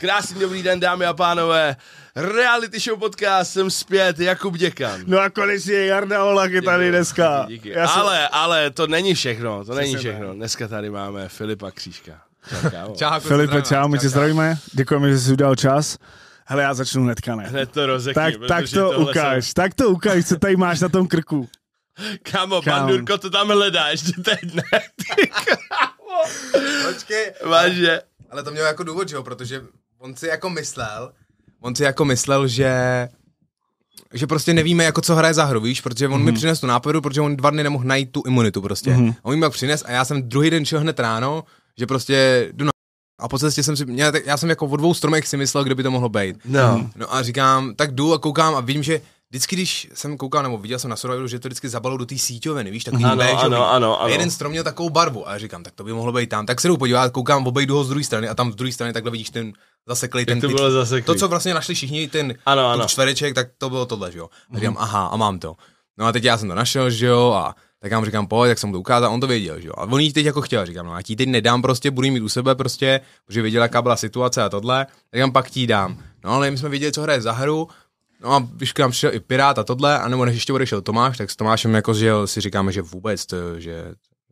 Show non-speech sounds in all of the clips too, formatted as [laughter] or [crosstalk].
Krásný dobrý den, dámy a pánové. Reality show podcast, jsem zpět, Jakub Děkan. No a je Jarda Olak je tady dneska. Díky. Já jsem... Ale, ale to není všechno, to není všechno. Dneska tady máme Filipa Křížka. [laughs] Čau, Filipe, čau, my tě zdravíme, děkujeme, že jsi udělal čas. Hele, já začnu hnedka, ne? Hned to rozekni, tak, tak to ukáž, jsem... tak to ukáž, co tady máš na tom krku. Kámo, Kámo. pan Durko to tam hledá ještě teď, ne? Ty [laughs] Počkej. Vážně. Ale to mělo jako důvod, že jo, protože on si jako myslel, on si jako myslel, že že prostě nevíme, jako co hraje za hru, víš, protože on mm-hmm. mi mhm. přinesl tu nápadu, protože on dva dny nemohl najít tu imunitu prostě. Mm-hmm. On mi pak přines a já jsem druhý den šel hned ráno, že prostě jdu na a po cestě jsem si, mě, já jsem jako o dvou stromech si myslel, kde by to mohlo být. No. no a říkám, tak jdu a koukám a vidím, že vždycky, když jsem koukal, nebo viděl jsem na Survivoru, že to vždycky zabalou do té síťoviny, víš, takový ano, ano, ano, ano. A jeden strom měl takovou barvu a já říkám, tak to by mohlo být tam. Tak se jdu podívat, koukám, obejdu ho z druhé strany a tam z druhé strany takhle vidíš ten zaseklý ten to bylo zaseklý? To, co vlastně našli všichni, ten ano, ano. čtvereček, tak to bylo tohle, že jo. A říkám, mhm. aha, a mám to. No a teď já jsem to našel, že jo, a tak já mu říkám, pojď, tak jsem mu to ukázal, on to věděl, že jo. A on jí teď jako chtěl, říkám, no já ti teď nedám, prostě budu mít u sebe, prostě, protože věděl, jaká byla situace a tohle, tak říkám, pak ti dám. No ale my jsme věděli, co hraje za hru, No a když k nám přišel i Pirát a tohle, anebo než ještě odešel Tomáš, tak s Tomášem jako, že si říkáme, že vůbec, to, že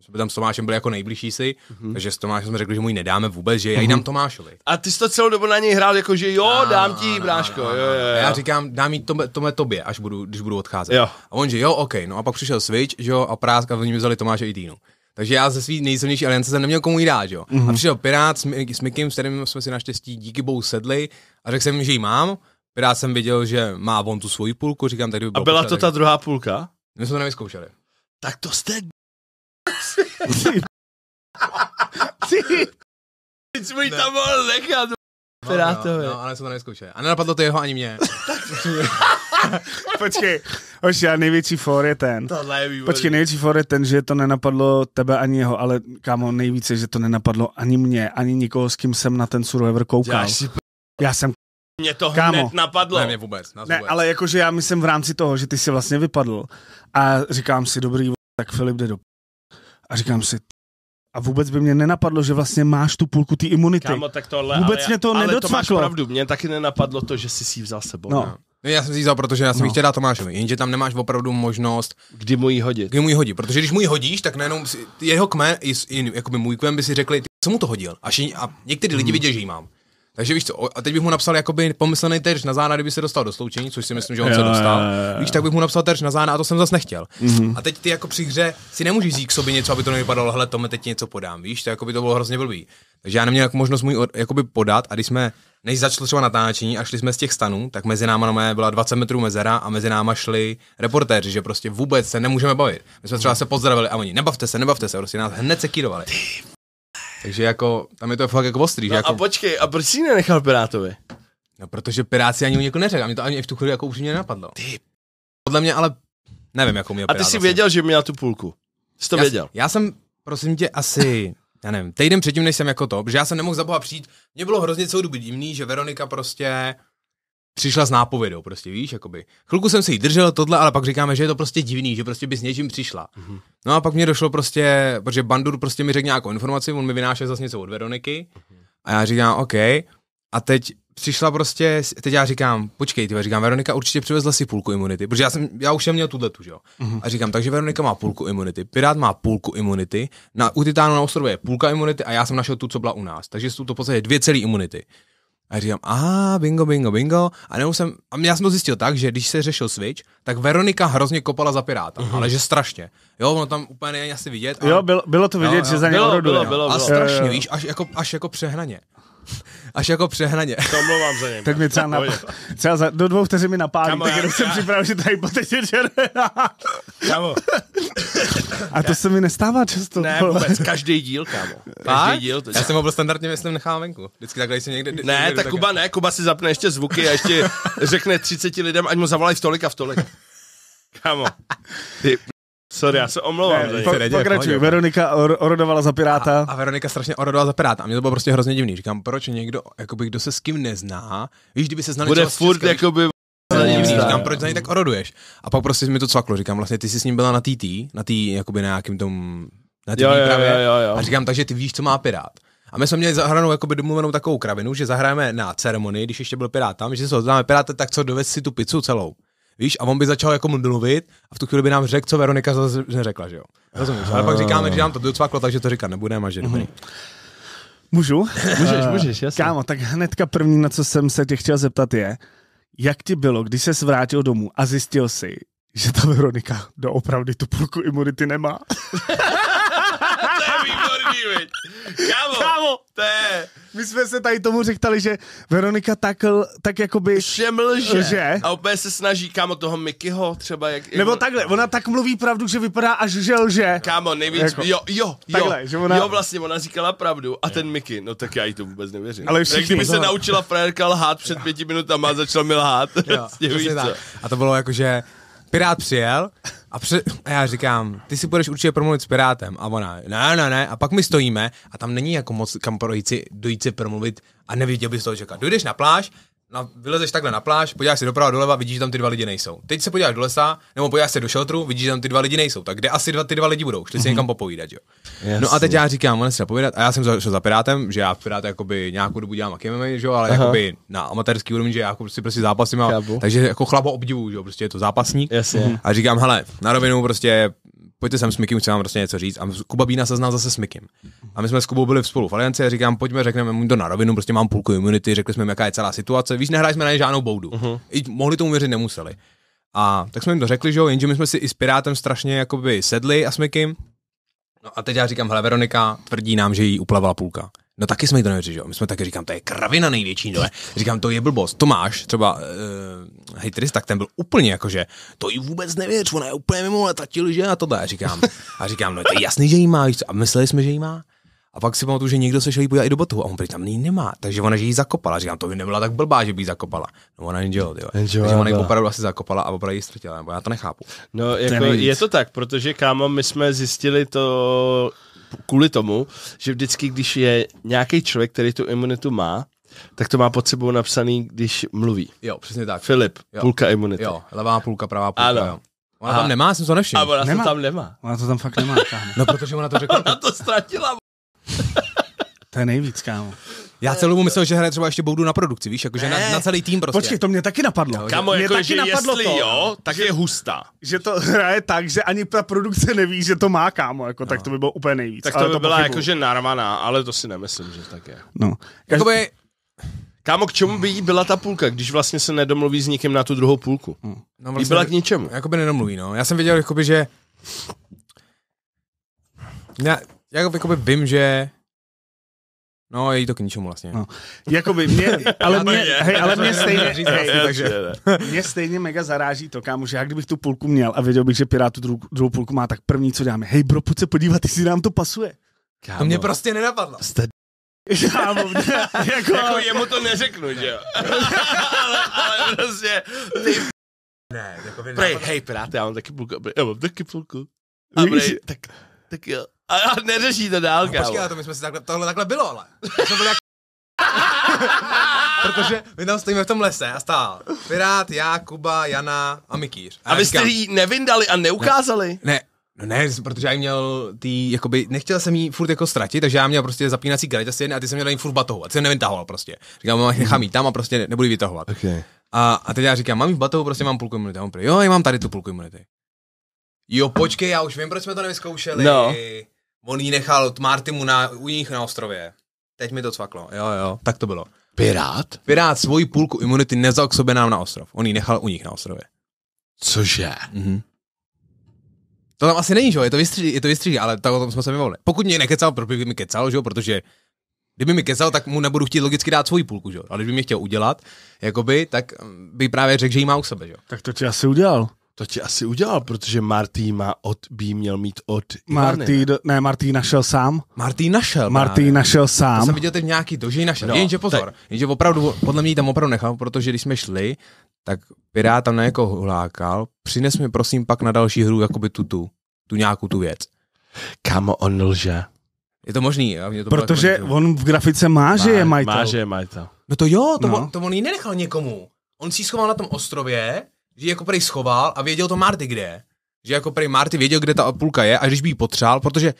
jsme tam s Tomášem byli jako nejbližší si, mm-hmm. takže s Tomášem jsme řekli, že mu ji nedáme vůbec, že mm-hmm. já ji dám Tomášovi. A ty jsi to celou dobu na něj hrál jako, že jo, a, dám ti, bráško. Jo, jo, jo. A Já říkám, dám jí tome, tome tobě, až budu, když budu odcházet. Jo. A on, že jo, OK, no a pak přišel Switch, že jo, a prásk a oni vzali Tomáše i Týnu. Takže já ze svý nejsilnější aliance jsem neměl komu jí dát, jo. Mm-hmm. A přišel Pirát s, s Mikim, s kterým jsme si naštěstí díky bohu sedli a řekl jsem jim, že ji mám. Pirát jsem viděl, že má on tu svoji půlku, říkám, tak by bylo A byla pošel, to tak... ta druhá půlka? My jsme to nevyzkoušeli. Tak to jste ty. jsi Ty můj tam mohl nechat. No, no, to no, ale jsem to neskoušel. A nenapadlo to jeho ani mě. [laughs] Počkej, hoši, já největší for je ten. Tohle je výborný. Počkej, největší for je ten, že to nenapadlo tebe ani jeho, ale kámo, nejvíce, že to nenapadlo ani mě, ani nikoho, s kým jsem na ten Survivor koukal. Já jsem mě to Kámo. hned napadlo. Ne, mě vůbec, ne, vůbec. ale jakože já myslím v rámci toho, že ty jsi vlastně vypadl a říkám si, dobrý, tak Filip jde do p***. A říkám si, a vůbec by mě nenapadlo, že vlastně máš tu půlku ty imunity. Kámo, tak tohle, vůbec ale, mě to ale nedocvaklo. to máš pravdu, mě taky nenapadlo to, že jsi si ji vzal sebou. No. No, já jsem si vzal, protože já jsem no. chtěl dát Tomášovi, jenže tam nemáš opravdu možnost... Kdy mu ji hodit. Kdy mu ji hodí, protože když mu ji hodíš, tak nejenom jeho kmen, jakoby můj kmen by si řekli, ty, co mu to hodil. Až, a někteří lidi hmm. vidí, že ji mám. Takže víš co, a teď bych mu napsal jakoby pomyslený terč na zána, kdyby se dostal do sloučení, což si myslím, že on jo, se dostal. Jo, jo, víš, tak bych mu napsal terč na zána a to jsem zase nechtěl. Mm-hmm. A teď ty jako při hře si nemůžeš říct k sobě něco, aby to nevypadalo, hele, to mi teď něco podám, víš, to jako by to bylo hrozně blbý. Takže já neměl jako možnost můj jakoby podat a když jsme, než začalo třeba natáčení a šli jsme z těch stanů, tak mezi náma byla 20 metrů mezera a mezi náma šli reportéři, že prostě vůbec se nemůžeme bavit. My jsme třeba se pozdravili a oni, nebavte se, nebavte se, prostě nás hned sekírovali. Takže jako, tam je to fakt jako ostrý. No že jako... a počkej, a proč jsi nenechal Pirátovi? No protože Piráci ani někoho neřekl, a mě to ani v tu chvíli jako upřímně nenapadlo. Ty. Podle mě ale, nevím, jakou měl A ty jsi věděl, že měl tu půlku. Jsi to já, věděl? Já jsem, prosím tě, asi, já nevím, týden předtím, než jsem jako to, že já jsem nemohl Boha přijít, mě bylo hrozně celou dobu divný, že Veronika prostě přišla s nápovědou, prostě víš, jakoby. Chvilku jsem si jí držel tohle, ale pak říkáme, že je to prostě divný, že prostě by s něčím přišla. Mm-hmm. No a pak mě došlo prostě, protože Bandur prostě mi řekl nějakou informaci, on mi vynášel zase něco od Veroniky mm-hmm. a já říkám, OK. A teď přišla prostě, teď já říkám, počkej, ty říkám, Veronika určitě přivezla si půlku imunity, protože já, jsem, já už jsem měl tuhle tu, jo. Mm-hmm. A říkám, takže Veronika má půlku imunity, Pirát má půlku imunity, na, u Titánu na ostrově je půlka imunity a já jsem našel tu, co byla u nás. Takže jsou to v podstatě dvě celé imunity. A říkám, a ah, bingo, bingo, bingo. A nebo jsem, a já jsem to zjistil tak, že když se řešil Switch, tak Veronika hrozně kopala za Piráta, mm-hmm. ale že strašně. Jo, ono tam úplně není asi vidět. A... Jo, bylo, bylo to vidět, jo, že jo, za něj bylo, bylo, bylo, no. bylo, A strašně, jo, jo. víš, až jako, až jako přehnaně. Až jako přehnaně. To mluvám za něj. Tak mě třeba, na, třeba za, do dvou vteřin mi napálí, Kamo, tak jenom já, jsem připravil, že tady teď Kamo. A to já. se mi nestává často. Ne, vůbec, každý díl, kámo. Každý díl. To já jsem ho byl standardně, myslím, nechám venku. Vždycky takhle jsem někde... Ne, tak Kuba jako- ne, Kuba si zapne ještě zvuky a ještě řekne 30 lidem, ať mu zavolají v tolik a v tolik. Kámo. Ty, Sorry, já se omlouvám. Ne, po, pokračuj, pohodě, Veronika or, orodovala za Piráta. A, a Veronika strašně orodovala za Piráta. A mě to bylo prostě hrozně divný. Říkám, proč někdo, jakoby, kdo se s kým nezná, víš, kdyby se znali Bude furt, Česka, jakoby... Divný, říkám, proč za ní tak oroduješ? A pak prostě mi to cvaklo, říkám, vlastně ty jsi s ním byla na TT, na tý, jakoby na nějakým tom, na tý jo, Jo, jo, jo, jo. A říkám, takže ty víš, co má Pirát. A my jsme měli zahranou jakoby domluvenou takovou kravinu, že zahrajeme na ceremonii, když ještě byl Pirát tam, že se ho Pirát, tak co dovez si tu pizzu celou. Víš, a on by začal jako mluvit a v tu chvíli by nám řekl, co Veronika zase neřekla, že jo. Rozumíš? Ale pak říkáme, že nám to docvaklo, takže to říkat nebudeme a že dobrý. Mhm. Můžu? Můžeš, můžeš, jasně. Kámo, tak hnedka první, na co jsem se tě chtěl zeptat je, jak ti bylo, když se vrátil domů a zjistil si, že ta Veronika doopravdy tu půlku imunity nemá? [laughs] líbit. Kámo, Kámo, to je... My jsme se tady tomu řektali, že Veronika takl, tak jakoby... Všem lže. Že? A úplně se snaží, kámo, toho Mikyho třeba. Jak, jak Nebo on... takhle, ona tak mluví pravdu, že vypadá až, že lže. Kámo, nejvíc, jako. jo, jo, takhle, jo, že ona... jo, vlastně ona říkala pravdu. A ten Miky, no tak já jí to vůbec nevěřím. Ale všichni, tak kdyby se naučila frajerka lhát před pěti minutama a začala mi lhát. Jo, vlastně, [laughs] A to bylo jako, že Pirát přijel a, pře- a já říkám, ty si budeš určitě promluvit s Pirátem. A ona, ne, ne, ne. A pak my stojíme a tam není jako moc kam projít si, dojít si promluvit a neviděl bys toho čekat. Dojdeš na pláž na, vylezeš takhle na pláž, podíváš se doprava doleva, vidíš, že tam ty dva lidi nejsou. Teď se podíváš do lesa, nebo podíváš se do šeltru, vidíš, že tam ty dva lidi nejsou. Tak kde asi dva, ty dva lidi budou? Šli si někam mhm. popovídat, jo. Jasný. No a teď já říkám, on se povídat, a já jsem šel za Pirátem, že já Pirát jakoby nějakou dobu dělám MMA, že jo, ale Aha. jakoby na amatérský úrovni, že já jako prostě, prostě zápasím, a, takže jako chlapo obdivu, že jo, prostě je to zápasník. Jasně. A říkám, hele, na rovinu prostě pojďte sem s Mikim, chci vám prostě něco říct. A Kuba Bína se zná zase s Mikim. A my jsme s Kubou byli spolu v Alianci a říkám, pojďme, řekneme mu to na rovinu, prostě mám půlku imunity, řekli jsme jaká je celá situace. Víš, nehráli jsme na ně žádnou boudu. Uh-huh. I mohli tomu věřit, nemuseli. A tak jsme jim to řekli, že jo, jenže my jsme si i s Pirátem strašně jakoby sedli a s Mikim. No a teď já říkám, hele, Veronika tvrdí nám, že jí uplavala půlka. No taky jsme jí to nevěřili, My jsme taky říkám, to je kravina největší, no Říkám, to je blbost. Tomáš, třeba uh, eh, hejtrist, tak ten byl úplně jakože, to jí vůbec nevěř, ona je úplně mimo, ale tati že a tohle. A říkám, a říkám, no to je jasný, že jí má, a mysleli jsme, že jí má. A pak si pamatuju, že někdo se šel jí i do botu a on prý tam ní nemá, takže ona, že jí zakopala. Říkám, to by nebyla tak blbá, že by jí zakopala. No ona jenže jo, takže ona jí opravdu asi zakopala a opravdu jí ztratila, nebo já to nechápu. No, jako, to je to tak, protože kámo, my jsme zjistili to kvůli tomu, že vždycky, když je nějaký člověk, který tu imunitu má, tak to má pod sebou napsaný, když mluví. Jo, přesně tak. Filip, jo. půlka imunity. Jo, levá půlka, pravá půlka, ano. jo. Ona a, tam nemá, jsem to nevšiml. A ona nemá. to tam nemá. Ona to tam fakt nemá, kámo. no, protože ona to řekla. [laughs] ona to ztratila. to je nejvíc, kámo. Já celou dobu myslel, že hraje třeba ještě boudu na produkci, víš, jakože na, na, celý tým prostě. Počkej, to mě taky napadlo. Kamo, mě jako, taky že napadlo jestli to, jo, tak že, je hustá. Že to hraje tak, že ani ta produkce neví, že to má kámo, jako, no. tak to by bylo úplně nejvíc. Tak to by to byla pochybu. jakože narvaná, ale to si nemyslím, že tak je. No. Každý... Jakoby... Kámo, k čemu by jí byla ta půlka, když vlastně se nedomluví s nikým na tu druhou půlku? Hmm. No, vlastně, byla k ničemu. Jakoby nedomluví, no. Já jsem věděl, jakoby, že... Já, jakoby, jakoby vím, že No, je jí to k ničemu vlastně. No. Jakoby mě, [laughs] ale mě, hej, ale mě [laughs] stejně, hej, takže, [laughs] mě stejně mega zaráží to, kámo, že já kdybych tu půlku měl a věděl bych, že Pirátu druhou, druhou půlku má, tak první, co dáme, hej bro, pojď se podívat, jestli nám to pasuje. Kámo. To mě prostě nenapadlo. Jste d- Kámo, mě, jako... jako jemu to neřeknu, že jo. ale, ale prostě, ty... Ne, jako Prej, hej, piráte, já mám taky půlku, já mám taky půlku. A prej, tak, tak jo. A, a neřeší to dál, no, kámo. Počkej, to my jsme si takhle, tohle takhle bylo, ale. My jsme jak... [laughs] Protože my tam stojíme v tom lese a stál Pirát, já, Kuba, Jana a Mikýř. A, a vy jste říkám, nevindali a neukázali? Ne, ne. No ne, protože já měl jako jakoby, nechtěl jsem jí furt jako ztratit, takže já měl prostě zapínací karet asi a ty jsem měl na furt batohu a ty jsem nevytahoval prostě. Říkám, mám mhm. nechám jít tam a prostě nebudu vytahovat. Okay. A, a teď já říkám, mám jí v batohu, prostě mám půlku imunity. On prý, jo, já mám tady tu půlku imunity. Jo, počkej, já už vím, proč jsme to nevyzkoušeli. No. On ji nechal Martimu na, u nich na ostrově. Teď mi to cvaklo. Jo, jo, tak to bylo. Pirát? Pirát svoji půlku imunity nezal k sobě nám na ostrov. On ji nechal u nich na ostrově. Cože? Mhm. To tam asi není, že jo, je to vystříží, je to vystříží, ale tak o tom jsme se vyvolili. Pokud mě nekecal, proč by mi kecal, že jo, protože kdyby mi kecal, tak mu nebudu chtít logicky dát svoji půlku, že jo. Ale kdyby mě chtěl udělat, jakoby, tak by právě řekl, že ji má u sebe, že jo. Tak to ti asi udělal. To ti asi udělal, protože Martý má od, by měl mít od Martý, ne? ne, Martý našel sám. Martý našel. Martý právě. našel sám. To jsem viděl teď nějaký to, že ji našel. No, jenže pozor, tak... jenže opravdu, podle mě tam opravdu nechal, protože když jsme šli, tak Pirát tam na někoho hulákal. Přines mi prosím pak na další hru jakoby tu, tu, tu nějakou tu věc. Kamo, on lže. Je to možný, jo? Mě to jako Protože jako on v grafice má, má, že je majitel. Má, že je majitel. No to jo, to, no. On, to on ji nenechal někomu. On si schoval na tom ostrově, že jako prej schoval a věděl to Marty kde je. Že jako prej Marty věděl, kde ta půlka je a když by ji potřál, protože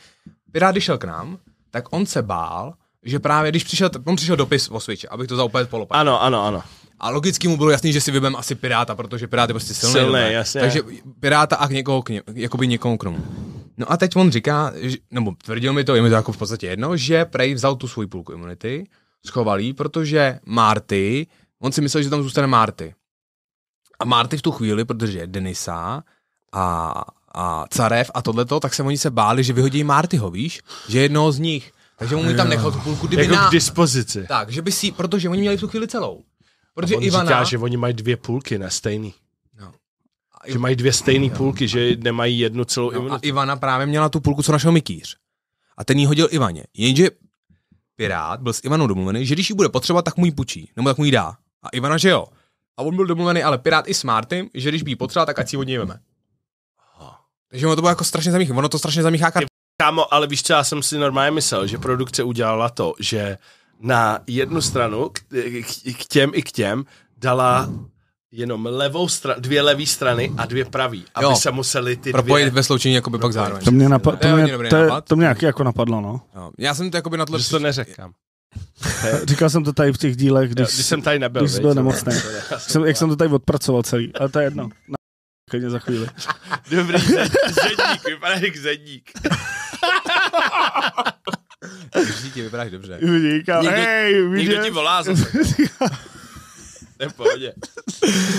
Pirát, když šel k nám, tak on se bál, že právě když přišel, on přišel dopis o Switch, abych to za úplně polopadl. Ano, ano, ano. A logicky mu bylo jasný, že si vybem asi Piráta, protože Pirát je prostě silný. Silný, jasně. Takže Piráta a k někoho, k ně, jakoby někomu k tomu. No a teď on říká, že, nebo tvrdil mi to, je mi to jako v podstatě jedno, že Prej vzal tu svůj půlku imunity, schoval ji, protože Marty, on si myslel, že tam zůstane Marty a Marty v tu chvíli, protože Denisa a, a Carev a tohleto, tak se oni se báli, že vyhodí Martyho, víš? Že jedno z nich. Takže mu tam nechal tu půlku, kdyby jako na... k dispozici. Tak, že by si, protože oni měli v tu chvíli celou. Protože on Ivana... říká, že oni mají dvě půlky ne stejný. No. A že mají dvě stejné půlky, že nemají jednu celou no, A Ivana právě měla tu půlku, co našel Mikýř. A ten jí hodil Ivaně. Jenže Pirát byl s Ivanou domluvený, že když ji bude potřeba, tak mu ji půjčí, nebo tak mu ji dá. A Ivana, že jo. A on byl domluvený, ale Pirát i s že když by ji potřeboval, tak ať si od veme. Takže ono to bylo jako strašně zamíchá, ono to strašně zamíchá Kar- Kámo, ale víš co, já jsem si normálně myslel, že produkce udělala to, že na jednu stranu, k, k, k těm i k těm, dala jenom levou stra- dvě levé strany a dvě pravý, aby jo. se museli ty Propojit dvě... ve sloučení jakoby Propojit. pak no, zároveň. To mě, napa- to, mě, to, je, to mě nějaký jako napadlo, no. Jo. No, já jsem to jakoby na to... Že to neřekám. [laughs] Říkal jsem to tady v těch dílech, když, jo, když jsem tady nebyl. Když byl nemocný. jsem, jak jsem to tady odpracoval celý, ale to je jedno. Na, za chvíli. [laughs] Dobrý, zedník, vypadá jak zedník. [laughs] ti vypadáš dobře. Říkám, někdo, hej, někdo ti volá zase. to je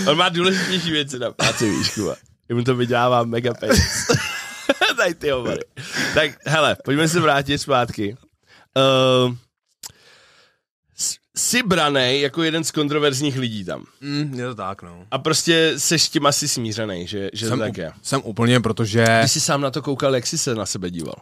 On má důležitější věci na práci, víš, Kuba. Jemu to vydělává mega peněz. Tady ty hovory. Tak hele, pojďme se vrátit zpátky. Uh, jsi braný jako jeden z kontroverzních lidí tam. Mm, je to tak, no. A prostě s tím asi smířený, že, že jsem to tak je. Jsem úplně, protože... Ty jsi sám na to koukal, jak jsi se na sebe díval?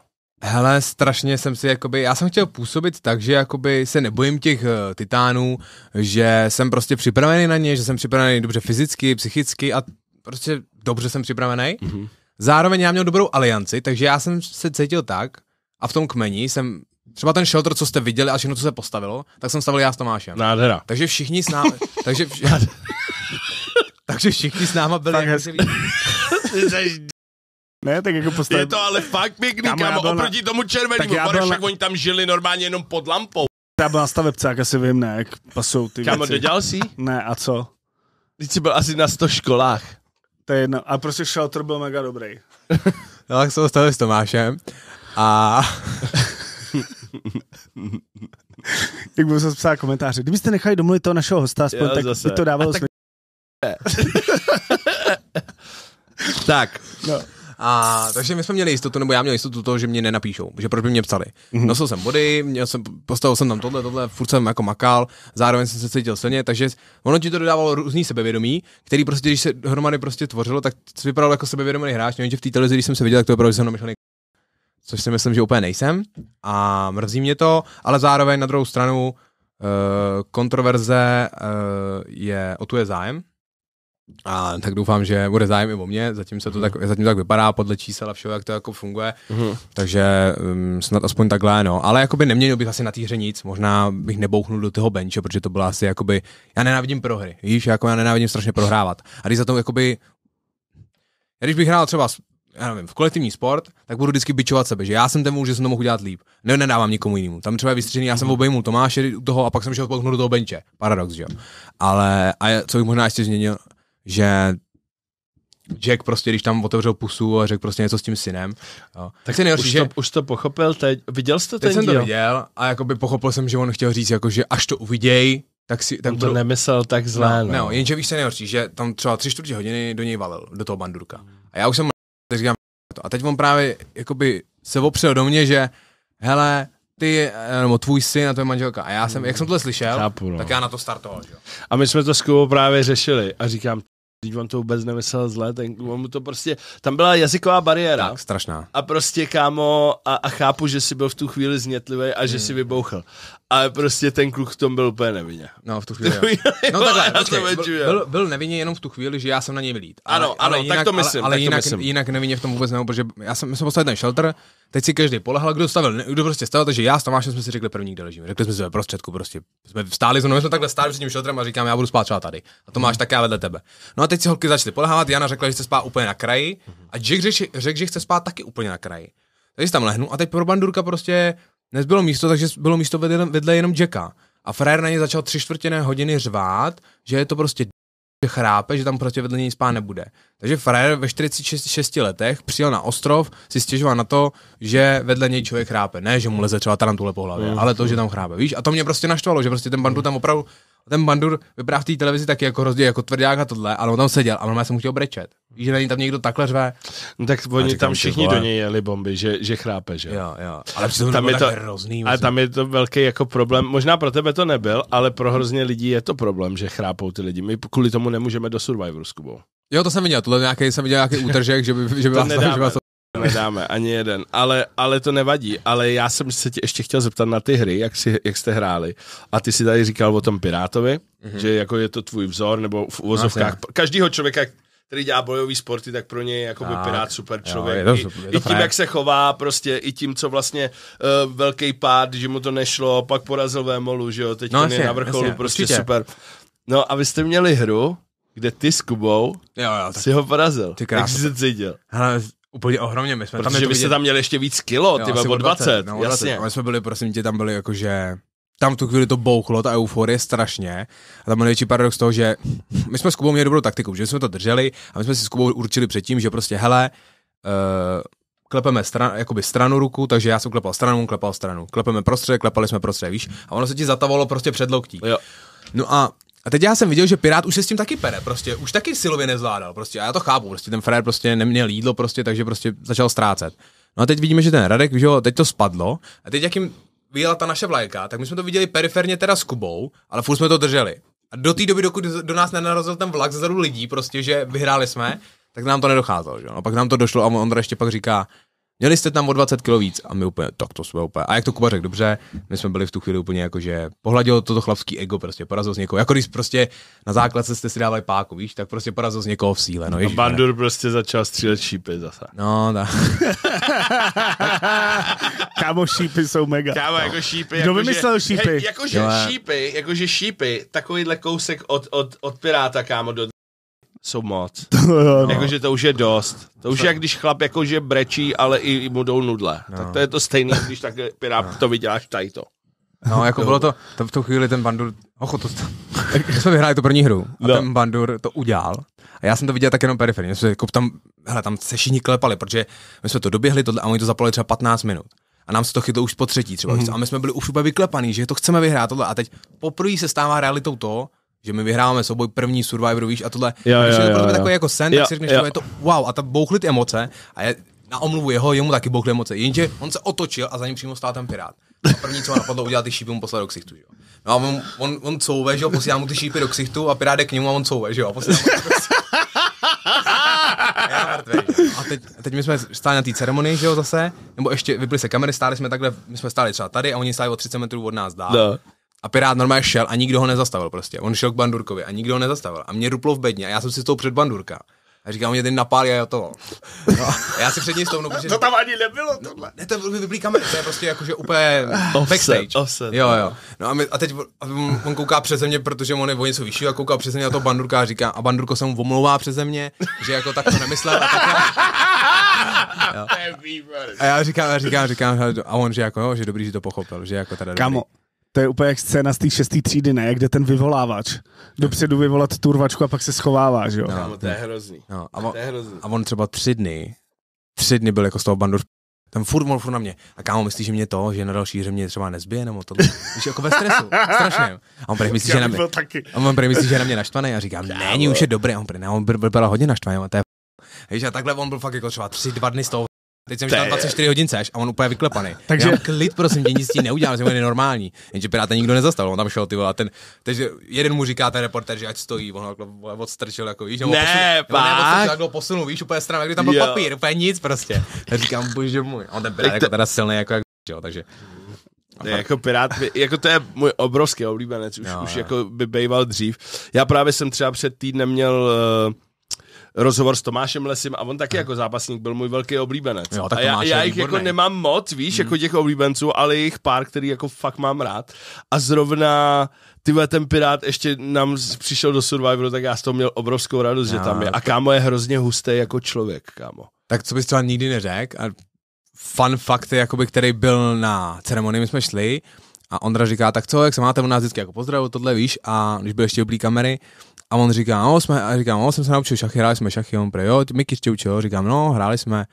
Hele, strašně jsem si, jakoby, já jsem chtěl působit tak, že jakoby se nebojím těch uh, titánů, že jsem prostě připravený na ně, že jsem připravený dobře fyzicky, psychicky a prostě dobře jsem připravený. Mm-hmm. Zároveň já měl dobrou alianci, takže já jsem se cítil tak a v tom kmeni jsem Třeba ten shelter, co jste viděli a všechno, co se postavilo, tak jsem stavil já s Tomášem. Nádhera. Takže všichni s námi... [laughs] takže, vš... takže všichni s náma byli... Tak hezky. [laughs] Ne, tak jako postavit. Je to ale fakt pěkný, kam, kámo oproti na... tomu červenému, tak Boreš, na... však oni tam žili normálně jenom pod lampou. Já byl na stavebce, jak asi vím, ne, jak pasou ty Kámo, věci. dodělal jsi? Ne, a co? Vždyť jsi byl asi na 100 školách. To je jedno. A prostě shelter byl mega dobrý. [laughs] no, tak jsem stavil s Tomášem a... [laughs] Jak bych se psát komentáře. Kdybyste nechali domluvit toho našeho hosta, aspoň, jo, tak zase. by to dávalo smysl. [laughs] Tak. tak. No. no. A, takže my jsme měli jistotu, nebo já měl jistotu toho, že mě nenapíšou, že proč by mě psali. Mm-hmm. Nosil jsem body, měl jsem, postavil jsem tam tohle, tohle, furt jsem jako makal, zároveň jsem se cítil silně, takže ono ti to dodávalo různý sebevědomí, který prostě, když se hromady prostě tvořilo, tak vypadalo vypadal jako sebevědomý hráč, nevím, že v té televizi, když jsem se viděl, tak to vypadalo, že jsem namyšlený což si myslím, že úplně nejsem a mrzí mě to, ale zároveň na druhou stranu eh, kontroverze eh, je, o tu je zájem, a tak doufám, že bude zájem i o mě, zatím se to mhm. tak, zatím tak vypadá podle čísel a všeho, jak to jako funguje, mm. takže um, snad aspoň takhle, no. Ale jakoby neměnil bych asi na té hře nic, možná bych nebouchnul do toho benče, protože to byla asi jakoby, já nenávidím prohry, víš, jako já nenávidím strašně prohrávat. A když za to jakoby, když bych hrál třeba já nevím, v kolektivní sport, tak budu vždycky bičovat sebe, že já jsem ten muž, že jsem to mohl udělat líp. Ne, nedávám nikomu jinému. Tam třeba je vystřený, já jsem obejmul Tomáše u toho a pak jsem šel do toho benče. Paradox, že jo. Ale a co bych možná ještě změnil, že Jack prostě, když tam otevřel pusu a řekl prostě něco s tím synem. Jo. Tak si nejhorší, už, že... to, už to pochopil teď. Viděl jsi to teď ten jsem díl? to viděl a jakoby pochopil jsem, že on chtěl říct, jako, že až to uviděj, tak si... Tak on to budu... nemyslel tak zlé. No, ne. No. no, jenže víš se nejhorší, že tam třeba tři čtvrtě hodiny do něj valil, do toho bandurka. A já už jsem tak říkám to. A teď on právě jakoby se opřel do mě, že hele, ty, eh, nebo tvůj syn a tvoje manželka. A já jsem, jak jsem tohle slyšel, Chápu, no. tak já na to startoval. Že? A my jsme to s Kubou právě řešili a říkám, když on to vůbec nemyslel zle, ten, on mu to prostě, tam byla jazyková bariéra. Tak, strašná. A prostě, kámo, a, a chápu, že si byl v tu chvíli znětlivý a že hmm. si vybouchl ale prostě ten kluk v tom byl úplně nevinně. No, v tu chvíli. Jo. no takhle, počkej, byl, byl, byl nevinně jenom v tu chvíli, že já jsem na něj vylít. Ale, ano, ano, ale jinak, tak to myslím. Ale, ale tak jinak, to myslím. jinak nevinně v tom vůbec nebo, protože já jsem, my jsme postavili ten shelter, teď si každý polehal, kdo stavil, kdo prostě stavil, takže já s Tomášem jsme si řekli první, kde ležíme. Řekli jsme si ve prostředku prostě. Jsme vstáli, znovu jsme takhle stáli před tím shelterem a říkám, já budu spát třeba tady. A Tomáš hmm. také vedle tebe. No a teď si holky začaly polehávat, Jana řekla, že chce spát úplně na kraji mhm. a Jack řekl, že chce spát taky úplně na kraji. Takže tam lehnu a teď pro bandurka prostě Nezbylo místo, takže bylo místo vedle, vedle jenom Jacka. A frajer na ně začal tři čtvrtěné hodiny řvát, že je to prostě že chrápe, že tam prostě vedle něj spát nebude. Takže frajer ve 46 letech přijel na ostrov, si stěžoval na to, že vedle něj člověk chrápe. Ne, že mu leze třeba tarantule po hlavě, mm. ale to, že tam chrápe, víš? A to mě prostě naštvalo, že prostě ten bandu tam opravdu a ten Bandur vypadá v té televizi taky jako hrozně jako tvrdák a tohle, ale on tam seděl a normálně jsem mu chtěl brečet. Víš, že na tam někdo takhle řve. No, tak oni říkám, tam všichni do něj jeli bomby, že, že chrápe, že? Jo, jo. Ale přitom tam je to hrozný. Ale tam je to velký jako problém. Možná pro tebe to nebyl, ale pro hrozně lidí je to problém, že chrápou ty lidi. My kvůli tomu nemůžeme do Survivor s Kubou. Jo, to jsem viděl, tohle nějaký, jsem viděl nějaký útržek, že by, že by vás, že vás nedáme, ani jeden, ale, ale to nevadí, ale já jsem se tě ještě chtěl zeptat na ty hry, jak, si, jak jste hráli a ty si tady říkal o tom Pirátovi, mm-hmm. že jako je to tvůj vzor, nebo v uvozovkách, no, každýho člověka, který dělá bojový sporty, tak pro něj je jako by pirát super člověk. Jo, je to, je to I, tím, jak se chová, prostě i tím, co vlastně uh, velký pád, že mu to nešlo, pak porazil Vémolu, že jo, teď no, jasně, je na vrcholu, jasně, prostě určitě. super. No a vy jste měli hru, kde ty s Kubou jo, jo, tak... si ho porazil. Jak jsi se cítil? Hele, Úplně ohromně, my jsme Protože tam vy tam měli ještě víc kilo, ty o 20, 20 no, jasně. My jsme byli, prosím tě, tam byli jakože tam tu chvíli to bouchlo, ta euforie strašně. A tam byl největší paradox toho, že my jsme s Kubou měli dobrou taktiku, že jsme to drželi a my jsme si s Kubou určili předtím, že prostě hele, uh, klepeme stran, jakoby stranu ruku, takže já jsem klepal stranu, klepal stranu. Klepeme prostřed, klepali jsme prostřed, víš? A ono se ti zatavalo prostě před loktí. Jo. No a a teď já jsem viděl, že Pirát už se s tím taky pere, prostě už taky silově nezvládal, prostě a já to chápu, prostě ten Fred prostě neměl jídlo, prostě, takže prostě začal ztrácet. No a teď vidíme, že ten Radek, že jo, teď to spadlo a teď jak jim vyjela ta naše vlajka, tak my jsme to viděli periferně teda s Kubou, ale furt jsme to drželi. A do té doby, dokud do nás nenarazil ten vlak zezadu lidí, prostě, že vyhráli jsme, tak nám to nedocházelo, že jo. No, pak nám to došlo a Ondra ještě pak říká, měli jste tam o 20 kg víc a my úplně, tak to jsme úplně. A jak to Kuba řekl, dobře, my jsme byli v tu chvíli úplně jako, že pohladilo toto chlapský ego, prostě porazil z někoho. Jako když prostě na základce jste si dávali páku, víš, tak prostě porazil z někoho v síle. No, a Bandur prostě začal střílet šípy zase. No, tak. [laughs] Kámo, šípy jsou mega. Kámo, jako šípy. Kdo jako vymyslel že, šípy? jakože šípy, jakože šípy, takovýhle kousek od, od, od Piráta, kámo, do jsou moc. [laughs] No, no, no. Jakože to už je dost. To už je, jak když chlap jakože brečí, ale i, i mu jdou nudle. No. Tak to je to stejné, když tak pirát no. to vyděláš tady to. No, jako bylo to, to, v tu chvíli ten bandur, ocho, to, my [laughs] jsme vyhráli tu první hru a no. ten bandur to udělal. A já jsem to viděl tak jenom periferně, jsme jako tam, hele, tam se všichni klepali, protože my jsme to doběhli tohle a oni to zapali třeba 15 minut. A nám se to chytlo už po třetí třeba. Mm. A my jsme byli už úplně vyklepaný, že to chceme vyhrát tohle. A teď poprvé se stává realitou to, že my vyhráváme souboj první Survivor, víš, a tohle, jo, když jo, je to pro tebe takový jako sen, jo, tak si řekneš, jo. že je to wow, a ta bouchly emoce, a je, na omluvu jeho, jemu taky bouchly emoce, jenže on se otočil a za ním přímo stál ten pirát. A první, co ho napadlo, udělat ty šípy mu poslal do ksichtu, jo. No a on, on, on couve, že jo, posílá mu ty šípy do ksichtu a pirát jde k němu a on couve, že jo, a posílá mu a teď, teď my jsme stáli na té ceremonii, že jo, zase, nebo ještě vypli se kamery, stáli jsme takhle, my jsme stáli třeba tady a oni stáli o 30 metrů od nás dál. No a Pirát normálně šel a nikdo ho nezastavil prostě. On šel k Bandurkovi a nikdo ho nezastavil. A mě ruplo v bedně a já jsem si stou před Bandurka. A říkám, mě ten napálí a to. No, a já si před ní stoupnu, protože... To tam ani nebylo no, tohle. Ne, to byl vyblý kamer, to je prostě jakože úplně offset, backstage. Offset, no. jo, jo. No a, my, a teď on kouká přeze mě, protože on je o něco vyšší a kouká přeze mě na to Bandurka a říká, a Bandurko se mu omlouvá přeze mě, že jako tak to nemyslel a tak já... A já říkám, a říkám, říkám, a on, že jako jo, že dobrý, že to pochopil, že jako teda Kamo, dobrý to je úplně jak scéna z té šesté třídy, ne? Kde ten vyvolávač. Dopředu vyvolat tu rvačku a pak se schovává, že jo? No, no to je hrozný. No, a, on, to je hrozný. a on třeba tři dny, tři dny byl jako z toho bandu tam furt mol furt na mě. A kámo, myslíš, že mě to, že na další hře mě třeba nezbije, nebo to? Víš, jako ve stresu, [laughs] Strašně. A on myslí, že na mě, a on myslí, že na mě naštvaný a říkám, není, už je dobrý. A on prý, ne, on byl, byl, byl hodně naštvaný, a to je Víš, a takhle on byl fakt jako třeba tři, dva dny z toho Teď jsem říkal 24 hodin seš a on úplně vyklepaný. Takže Já klid, prosím tě, nic s tím neudělám, jsem je normální. Jenže Piráta nikdo nezastavil, on tam šel ty vole, a ten, takže jeden mu říká ten reporter, že ať stojí, on ho odstrčil jako víš, nebo ne, posunul, ne, posunul, jako posunu, víš, úplně strana, kdy tam byl jo. papír, úplně nic prostě. A říkám, bože můj, on ten Pirát jako teda silný, jako jak jo, takže. Ne, jako Pirát, jako to je můj obrovský oblíbenec, už, jo, už jako by býval dřív. Já právě jsem třeba před týdnem měl uh, rozhovor s Tomášem Lesím a on taky jako zápasník byl můj velký oblíbenec. Jo, tak a já, já jich jako nemám moc, víš, hmm. jako těch oblíbenců, ale jich pár, který jako fakt mám rád. A zrovna tyhle ten Pirát ještě nám přišel do Survivoru, tak já z toho měl obrovskou radost, já, že tam je. A kámo je hrozně hustý jako člověk, kámo. Tak co bys třeba nikdy neřekl a fun fact, jakoby, který byl na ceremonii, my jsme šli a Ondra říká, tak co, jak se máte, on nás vždycky jako pozdravu tohle víš, a když byl ještě oblí kamery, a on říká, no, jsme, a říkám, no, jsem se naučil šachy, hráli jsme šachy, on pre, jo, Miky tě učil, říkám, no, hráli jsme.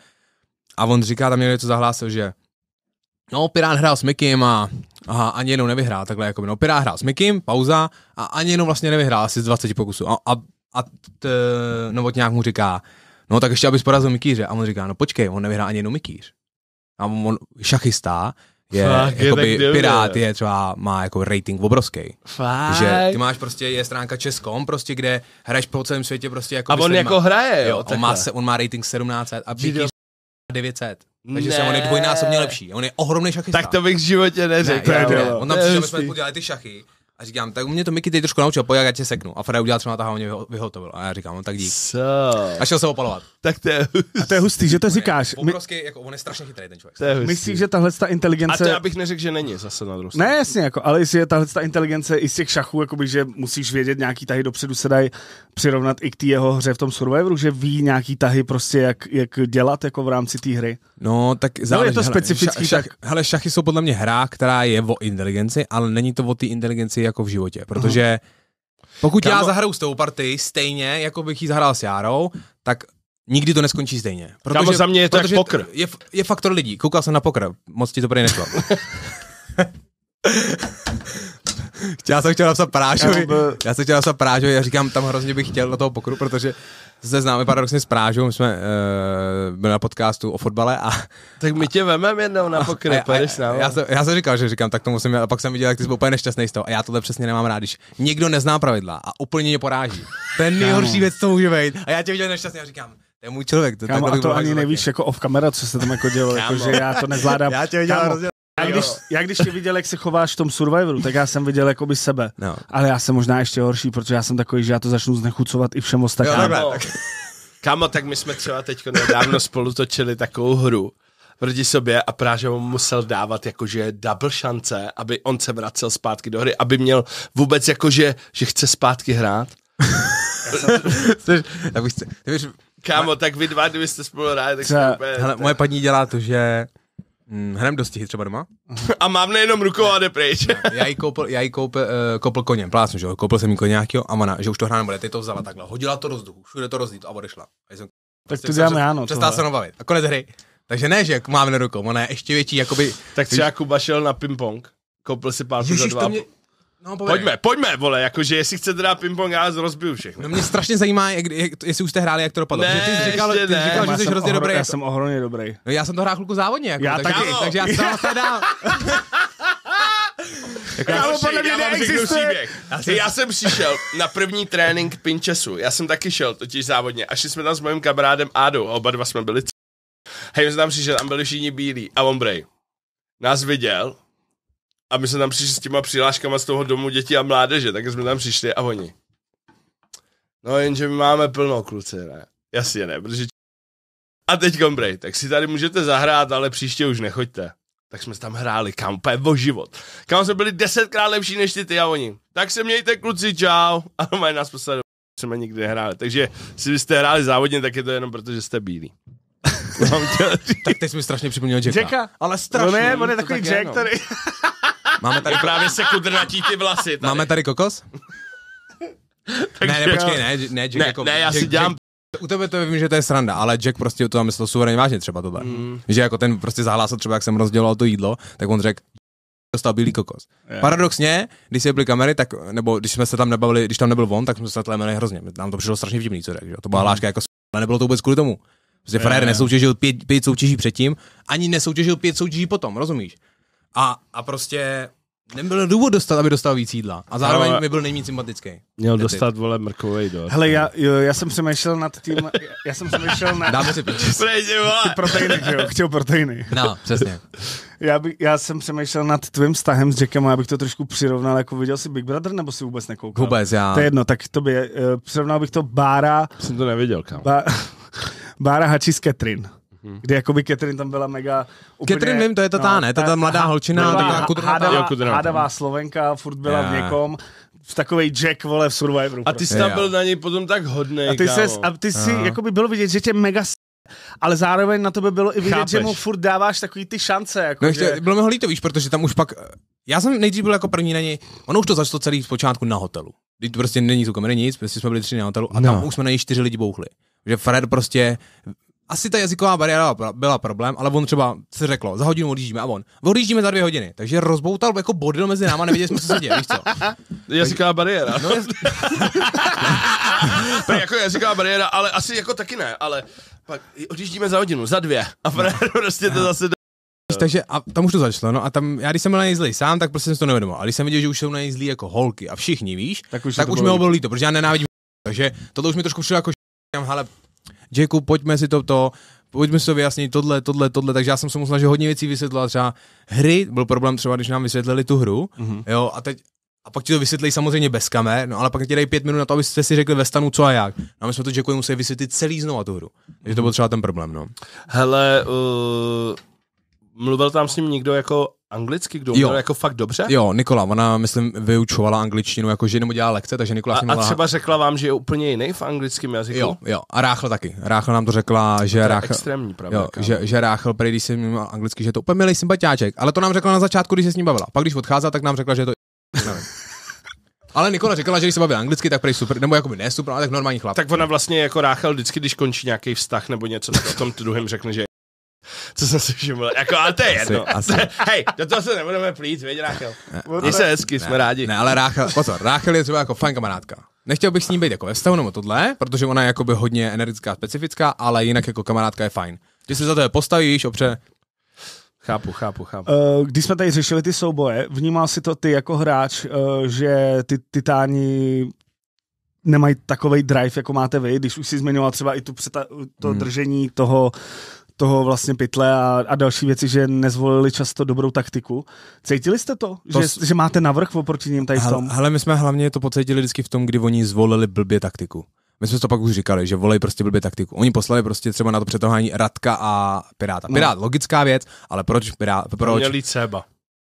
A on říká, tam někdo něco zahlásil, že no, Pirát hrál s Mikim a, a ani jednou nevyhrál, takhle jako no, Pirát hrál s Mikim, pauza, a ani jednou vlastně nevyhrál, asi z 20 pokusů. A, a, a t, nějak mu říká, no tak ještě abys porazil Mikýře. A on říká, no počkej, on nevyhrál ani jednou Mikýř. A on, on stá, je, Fakt, jakoby, je Pirát je třeba, má jako rating obrovský. Fak. Že ty máš prostě, je stránka Českom, prostě, kde hraješ po celém světě prostě jako... A on jako má, hraje, jo? on, má se, on má rating 17 a Bíký 900. Takže ne. se on je dvojnásobně lepší. On je ohromný šachista. Tak to bych v životě neřekl. Ne, ne, on tam přišel, my jsme podělali ty šachy a říkám, tak mě to Miky teď trošku naučil, pojď, já tě seknu. A Fred udělal třeba tahá, mě vyhotovil. A já říkám, no tak dík. So. A šel se opalovat. Tak to je, a to je hustý, že to říkáš. On je, obrovský, jako, on je strašně chytrý ten člověk. To je Myslíš, že tahle ta inteligence... A to já bych neřekl, že není zase na druhou Ne, jasně, jako, ale jestli je tahle ta inteligence i z těch šachů, jakoby, že musíš vědět nějaký tahy dopředu, se dají přirovnat i k té jeho hře v tom Survivoru, že ví nějaký tahy prostě, jak, jak dělat jako v rámci té hry. No, tak záleží, no, je to specifický. Hele, šach, tak... hele, šachy jsou podle mě hra, která je o inteligenci, ale není to o té inteligenci, jako v životě, protože pokud Kámo... já zahraju s tou party stejně, jako bych ji zahrál s Járou, tak nikdy to neskončí stejně. Protože, Kámo, za mě je to jak pokr. Je, je faktor lidí. Koukal jsem na pokr, moc ti to prý nešlo. [laughs] já jsem chtěl napsat Prážovi, já jsem chtěl napsat Prážovi a říkám, tam hrozně bych chtěl na toho pokru, protože se známe paradoxně s Prážou, my jsme uh, byli na podcastu o fotbale a... Tak my tě vememe jednou na pokry, a, a, a, a, Já, jsem, já jsem říkal, že říkám, tak to musím, a pak jsem viděl, jak ty jsi byl úplně nešťastný z toho. A já tohle přesně nemám rád, když nikdo nezná pravidla a úplně mě poráží. To je nejhorší věc, co může být. A já tě viděl nešťastný a říkám, je můj člověk. To, Kámo, a to ani nevíš jako off camera, co se tam jako dělo, jako, že já to nezvládám. já tě viděl já když, já když tě viděl, jak se chováš v tom Survivoru, tak já jsem viděl jakoby sebe. No. Ale já jsem možná ještě horší, protože já jsem takový, že já to začnu znechucovat i všem ostatním. Kámo, tak. Kámo, tak my jsme třeba teď nedávno spolu točili takovou hru proti sobě a právě mu musel dávat jakože double šance, aby on se vracel zpátky do hry, aby měl vůbec jakože, že chce zpátky hrát. Kámo, tak vy dva, kdybyste spolu hráli, tak úplně... Hele, moje paní dělá to, že Hmm, hrám dostihy třeba doma. [laughs] A mám nejenom rukou a jde pryč. já jí koupil, já jí koupil, uh, eh, koupil koně, plácnu, že jo, koupil jsem jí koně nějakého a ona, že už to hra nebude, ty to vzala takhle, hodila to do vzduchu, všude to rozdít a odešla. A jsem, tak to děláme no. Přestala se bavit. A konec hry. Takže ne, že jak máme na rukou, ona je ještě větší, jakoby... Tak třeba Kuba šel na ping-pong, koupil si pár za dva. To mě, No, povedej. pojďme, pojďme, vole, jakože jestli chcete dát ping-pong, já rozbiju všechno. No mě strašně zajímá, jak, jak, jestli už jste hráli, jak to dopadlo. Ne, ty jsi říkal, ty jsi říkal že jsi hrozně dobrý. Já jsem ohromně dobrý. No, já jsem to hrál chvilku závodně, jako, já tak, taky. takže já jsem to dál. [laughs] Jako já, já, podle mě já neexistuje. Já jsem... já jsem přišel na první trénink pinčesu. Já jsem taky šel, totiž závodně. A šli jsme tam s mojím kamarádem Ádou a oba dva jsme byli c... Hej, my jsme tam přišel, tam byli všichni bílí a on Nás viděl, a my jsme tam přišli s těma přihláškama z toho domu děti a mládeže, tak jsme tam přišli a oni. No jenže my máme plno kluci, ne? Jasně ne, protože... A teď kombrej, tak si tady můžete zahrát, ale příště už nechoďte. Tak jsme tam hráli, kam úplně o život. Kam jsme byli desetkrát lepší než ty, ty a oni. Tak se mějte kluci, čau. [laughs] A mají nás poslali, jsme nikdy nehráli. Takže si byste hráli závodně, tak je to jenom proto, že jste bílí. [laughs] No, tak teď jsme strašně připomněl Jacka. Jacka? Ale strašně. No ne, on je takový Jack, no. tady. [laughs] Máme tady... Právě se kudrnatí ty vlasy. Tady. Máme tady kokos? [laughs] Takže ne, ne, počkej, ne, ne, Jack ne, jako, ne já si dělám u tebe to vím, že to je sranda, ale Jack prostě to myslel suverénně vážně třeba tohle. Mm. Že jako ten prostě zahlásil třeba, jak jsem rozděloval to jídlo, tak on řekl, dostal bílý kokos. Yeah. Paradoxně, když se byly kamery, tak, nebo když jsme se tam nebavili, když tam nebyl on, tak jsme se tlémeli hrozně. Nám to přišlo strašně vtipný, co řekl. To byla mm. hláška jako ale nebylo to vůbec kvůli tomu. Prostě yeah. frajer nesoutěžil pět, pět soutěží předtím, ani nesoutěžil pět soutěží potom, rozumíš? A, a prostě nebyl důvod dostat, aby dostal víc jídla. A zároveň Ale... mi byl nejméně sympatický. Měl dostat, vole, mrkovej do. Hele, já, jo, já jsem přemýšlel nad tím, já jsem přemýšlel na... Dáme si pičes. proteiny, že jo, chtěl proteiny. No, přesně. Já, by, já jsem přemýšlel nad tvým vztahem s Jackem a já bych to trošku přirovnal, jako viděl jsi Big Brother, nebo si vůbec nekoukal? Vůbec, já. To je jedno, tak to by, je, uh, přirovnal bych to Bára... Jsem to neviděl, kam. Bá, [laughs] Bára Hači z Katrin. Hmm. Kdy jakoby Catherine tam byla mega... Úplně, Catherine vím, to je ta no, tá, ne? Ta, ta mladá ha, holčina, taková Hádavá, hádavá Slovenka, furt byla yeah. v někom v takový Jack, vole, v Survivoru. A ty prostě, jsi tam byl na něj potom tak hodný. A ty, kámo. ses, a ty jsi, jako by bylo vidět, že tě mega ale zároveň na to by bylo i vidět, Chápeš. že mu furt dáváš takový ty šance. Jako no ještě, bylo mi ho líto, víš, protože tam už pak, já jsem nejdřív byl jako první na něj, ono už to začalo celý zpočátku na hotelu. Teď to prostě není z kamery nic, prostě jsme byli tři na hotelu a no. tam už jsme na něj čtyři lidi bouchli. Že Fred prostě asi ta jazyková bariéra byla problém, ale on třeba si řeklo, za hodinu odjíždíme a on, odjíždíme za dvě hodiny, takže rozboutal jako bordel mezi náma, nevěděli jsme, co se děje, víš co. [laughs] Jazyková bariéra. No, jaz... [laughs] to jako jazyková bariéra, ale asi jako taky ne, ale pak odjíždíme za hodinu, za dvě a no. prostě to zase takže a tam už to začalo, no a tam, já když jsem byl na něj zlej sám, tak prostě jsem to nevědomil, ale když jsem viděl, že už jsou na něj zlý jako holky a všichni, víš, tak už, tak už mi ho bylo líto, protože já nenávidím. Takže toto už mi trošku přišlo jako tam, hele, Jacku, pojďme si to, to pojďme si to vyjasnit, tohle, tohle, tohle, takže já jsem se musel, že hodně věcí vysvětlovat, třeba hry, byl problém třeba, když nám vysvětlili tu hru, mm-hmm. jo, a teď, a pak ti to vysvětlí samozřejmě bez kamer, no ale pak ti dají pět minut na to, abyste si řekli ve stanu co a jak. No, a my jsme to Jackovi museli vysvětlit celý znovu tu hru. Takže to byl třeba ten problém, no. Hele, uh mluvil tam s ním někdo jako anglicky, kdo jo. jako fakt dobře? Jo, Nikola, ona, myslím, vyučovala angličtinu, jako že jenom dělala lekce, takže Nikola... A, měla... a třeba řekla vám, že je úplně jiný v anglickém jazyku? Jo, jo, a Ráchl taky. Ráchl nám to řekla, že to Ráchel... extrémní pravda. Jo, že, že Ráchl, prý, když jsem anglicky, že je to úplně milý sympatiáček, ale to nám řekla na začátku, když se s ním bavila. Pak když odcházela, tak nám řekla, že je to... [laughs] Ale Nikola řekla, že když se baví anglicky, tak prej super, nebo by ne super, ale tak normální chlap. Tak ona vlastně jako Ráchel vždycky, když končí nějaký vztah nebo něco, tak o tom druhém řekne, že co jsem si všiml. Jako, ale to je jedno. Asi, asi. [laughs] Hej, do toho se nebudeme plít, věď, Ráchel. Ne, se hezky, ne, jsme rádi. Ne, ale Ráchel, pozor, Ráchel je třeba jako fajn kamarádka. Nechtěl bych s ní být jako ve vztahu nebo tohle, protože ona je jakoby hodně energická, specifická, ale jinak jako kamarádka je fajn. Ty se za to postavíš, opře, Chápu, chápu, chápu. Eh, když jsme tady řešili ty souboje, vnímal si to ty jako hráč, eh, že ty titáni nemají takový drive, jako máte vy, když už si zmiňoval třeba i tu přeta- to hmm. držení toho toho vlastně pytle a, a další věci, že nezvolili často dobrou taktiku. Cítili jste to, to že, s... že máte navrh oproti ním tady v tom? Ale my jsme hlavně to pocítili vždycky v tom, kdy oni zvolili blbě taktiku. My jsme to pak už říkali, že volej prostě blbě taktiku. Oni poslali prostě třeba na to přetohání Radka a Piráta. No. Pirát, no. logická věc, ale proč Pirát? Proč? Měli třeba.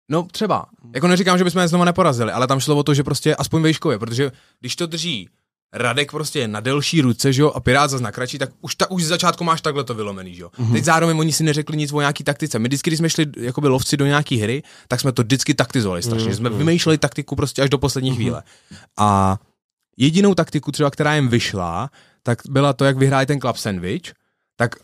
No třeba. Jako neříkám, že bychom je znovu neporazili, ale tam šlo o to, že prostě aspoň vejškově, protože když to drží Radek prostě je na delší ruce, že jo, a Pirát zase nakračí, tak už, ta, už z začátku máš takhle to vylomený, že jo. Mm-hmm. Teď zároveň oni si neřekli nic o nějaký taktice. My vždycky, když jsme šli jakoby lovci do nějaký hry, tak jsme to vždycky taktizovali strašně. Mm-hmm. Jsme mhm. vymýšleli taktiku prostě až do poslední mm-hmm. chvíle. A jedinou taktiku třeba, která jim vyšla, tak byla to, jak vyhráli ten club sandwich, tak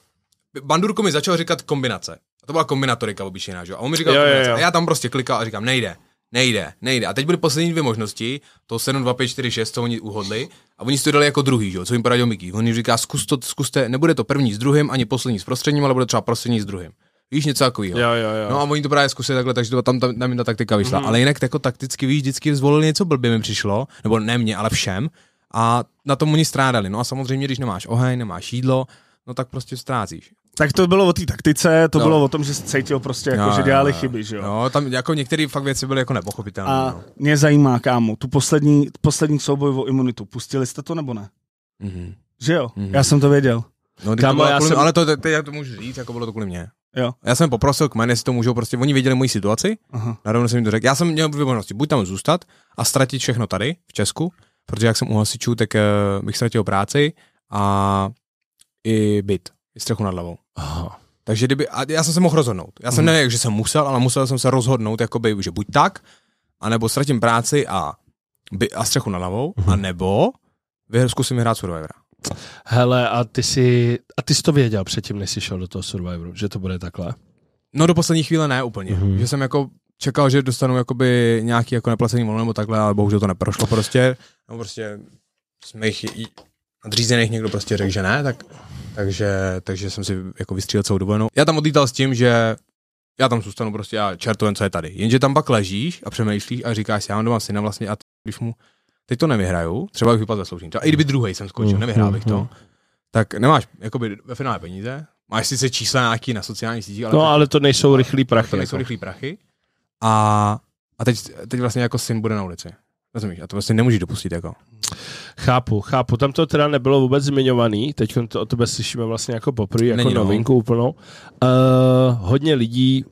Bandurko mi začal říkat kombinace. A to byla kombinatorika obyčejná, že jo. A on mi říkal jo, kombinace. Jo, jo. A já tam prostě klikal a říkám, nejde Nejde, nejde. A teď byly poslední dvě možnosti, to 7, 2, 5, 4, 6, co oni uhodli, a oni si to dali jako druhý, že co jim poradil Miky. On jim říká, zkus to, zkuste, nebude to první s druhým, ani poslední s prostředním, ale bude třeba prostřední s druhým. Víš, něco takového. Jo, jo, jo. No a oni to právě zkusili takhle, takže to tam, tam, tam ta taktika vyšla. Mm-hmm. Ale jinak jako takticky, víš, vždycky zvolili něco blbě mi přišlo, nebo ne mě, ale všem. A na tom oni strádali. No a samozřejmě, když nemáš oheň, nemáš jídlo, no tak prostě ztrácíš. Tak to bylo o té taktice, to no. bylo o tom, že se cítil prostě, jako, no, že dělali no, chyby, že jo. No, tam jako některé fakt věci byly jako nepochopitelné. A no. mě zajímá, kámo, tu poslední, poslední souboj o imunitu, pustili jste to nebo ne? Mm-hmm. Že jo, mm-hmm. já jsem to věděl. No, kámo, to já kvůli, jsem... ale to, teď já to můžu říct, jako bylo to kvůli mě. Jo. Já jsem poprosil kmen, jestli to můžou, prostě oni věděli moji situaci, Aha. narovno jsem jim to řekl. Já jsem měl dvě možnosti, buď tam zůstat a ztratit všechno tady, v Česku, protože jak jsem u hasičů, tak uh, bych ztratil práci a i byt, i střechu nad hlavou. Aha. Takže kdyby, a já jsem se mohl rozhodnout. Já jsem mm. nevěděl, že jsem musel, ale musel jsem se rozhodnout, jakoby, že buď tak, anebo ztratím práci a, by, a střechu na hlavou, mm. anebo zkusím hrát Survivora. Hele, a ty jsi, a ty jsi to věděl předtím, než jsi šel do toho Survivoru, že to bude takhle? No do poslední chvíle ne úplně, mm. že jsem jako čekal, že dostanu jakoby nějaký jako neplacený volno nebo takhle, ale bohužel to neprošlo prostě, no prostě z mých nadřízených někdo prostě řekl, že ne, tak takže, takže jsem si jako vystřílel celou dovolenou. Já tam odlítal s tím, že já tam zůstanu prostě a čertujem, co je tady. Jenže tam pak ležíš a přemýšlíš a říkáš, já mám doma syna vlastně a když mu teď to nevyhraju, třeba bych vypadl ze Sloučín, třeba i kdyby druhý jsem skočil, mhm, nevyhrál bych to, mhm, mhm. tak nemáš jakoby ve finále peníze, máš sice čísla nějaký na sociálních sítích, ale... No, ale to nejsou rychlí prachy. To nejsou jako. rychlý prachy. A, a teď, teď vlastně jako syn bude na ulici. Rozumíš, a to vlastně nemůžeš dopustit jako. Chápu, chápu. Tam to teda nebylo vůbec zmiňovaný, teď to, o tebe slyšíme vlastně jako poprvé, jako Není, no. novinku no. úplnou. Uh, hodně lidí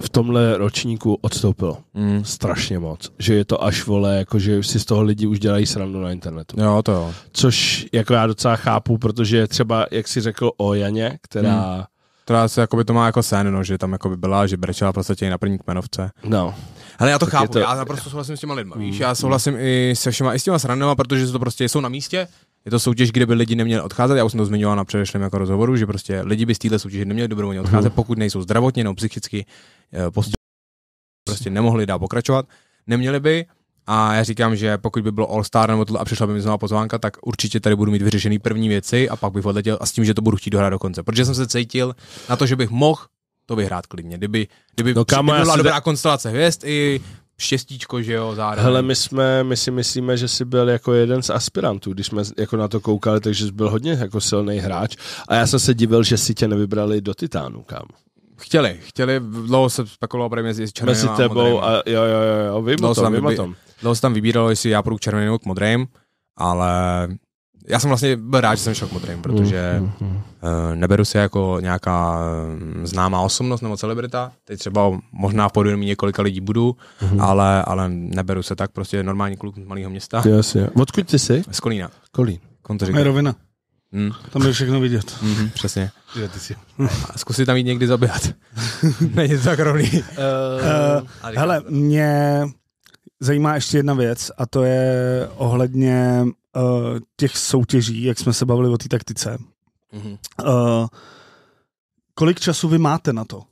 v tomhle ročníku odstoupilo. Mm. Strašně moc. Že je to až vole, jako že si z toho lidi už dělají srandu na internetu. Jo, to jo. Což jako já docela chápu, protože třeba, jak jsi řekl o Janě, která... Mm. Která se to má jako sen, no, že tam by byla, že brečela prostě i na první kmenovce. No. Ale já to tak chápu, to... já naprosto souhlasím s těma lidma, mm. víš, já souhlasím mm. i se všema, i s těma srandama, protože to prostě jsou na místě, je to soutěž, kde by lidi neměli odcházet. Já už jsem to zmiňoval na předešlém jako rozhovoru, že prostě lidi by z téhle soutěže neměli dobrovolně mhm. odcházet, mm. pokud nejsou zdravotně nebo psychicky eh, postiženi, prostě nemohli dál pokračovat, neměli by. A já říkám, že pokud by bylo All Star nebo tohle a přišla by mi znovu pozvánka, tak určitě tady budu mít vyřešený první věci a pak bych odletěl a s tím, že to budu chtít dohrát do konce. Protože jsem se cítil na to, že bych mohl to vyhrát klidně. Kdyby, kdyby, no, kámo, kdyby byla dobrá da... konstelace hvězd i štěstíčko, že jo, zároveň. Hele, my, jsme, my si myslíme, že jsi byl jako jeden z aspirantů, když jsme jako na to koukali, takže jsi byl hodně jako silný hráč a já jsem se divil, že si tě nevybrali do Titánu, kam. Chtěli, chtěli, dlouho se spekulovalo právě mezi červeným Mezi tebou a, jo, jo, jo, jo vím o tom, vím o tom. Dlouho se tam vybíralo, jestli já půjdu k červenému k modrým, ale já jsem vlastně byl rád, že jsem šel k modrým, protože mm, mm, mm. Uh, neberu se jako nějaká mm, známá osobnost nebo celebrita. Teď třeba možná v podvědomí několika lidí budu, mm. ale, ale neberu se tak, prostě normální kluk z malého města. Jasně. Yes, Odkud ty jsi? Z Kolína. Kolín. Kontořik. Je rovina. Mm. Tam je všechno vidět. Mm, přesně. Zkusit tam jít někdy zabíhat. [laughs] Není to tak rovný. uh, eh, hele, mě zajímá ještě jedna věc a to je ohledně uh, těch soutěží, jak jsme se bavili o té taktice, mm-hmm. uh, kolik času vy máte na to?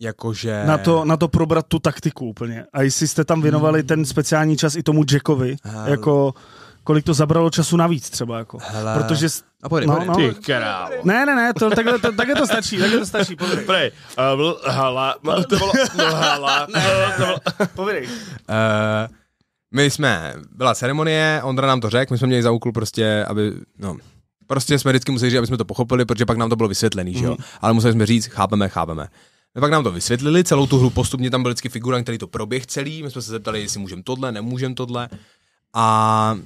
Jakože... Na to, na to probrat tu taktiku úplně. A jestli jste tam věnovali hmm. ten speciální čas i tomu Jackovi, Hele. jako kolik to zabralo času navíc třeba, jako. Hele. Protože... A pojď, no, pojď, no. Ty král. Ne, ne, ne, to, takhle, to, takhle to stačí, takhle to stačí, povědej. Prej, uh, eh, hala, [laughs] to bylo, no, hala, ne, ne, Povědej. Uh, my jsme, byla ceremonie, Ondra nám to řekl, my jsme měli za úkol prostě, aby, no, prostě jsme vždycky museli říct, aby jsme to pochopili, protože pak nám to bylo vysvětlený, mm že jo. Mhm. Ale museli jsme říct, chápeme, chápeme. My pak nám to vysvětlili, celou tu hru postupně tam byl vždycky figura, který to proběh celý, my jsme se zeptali, jestli můžeme tohle, nemůžeme tohle. A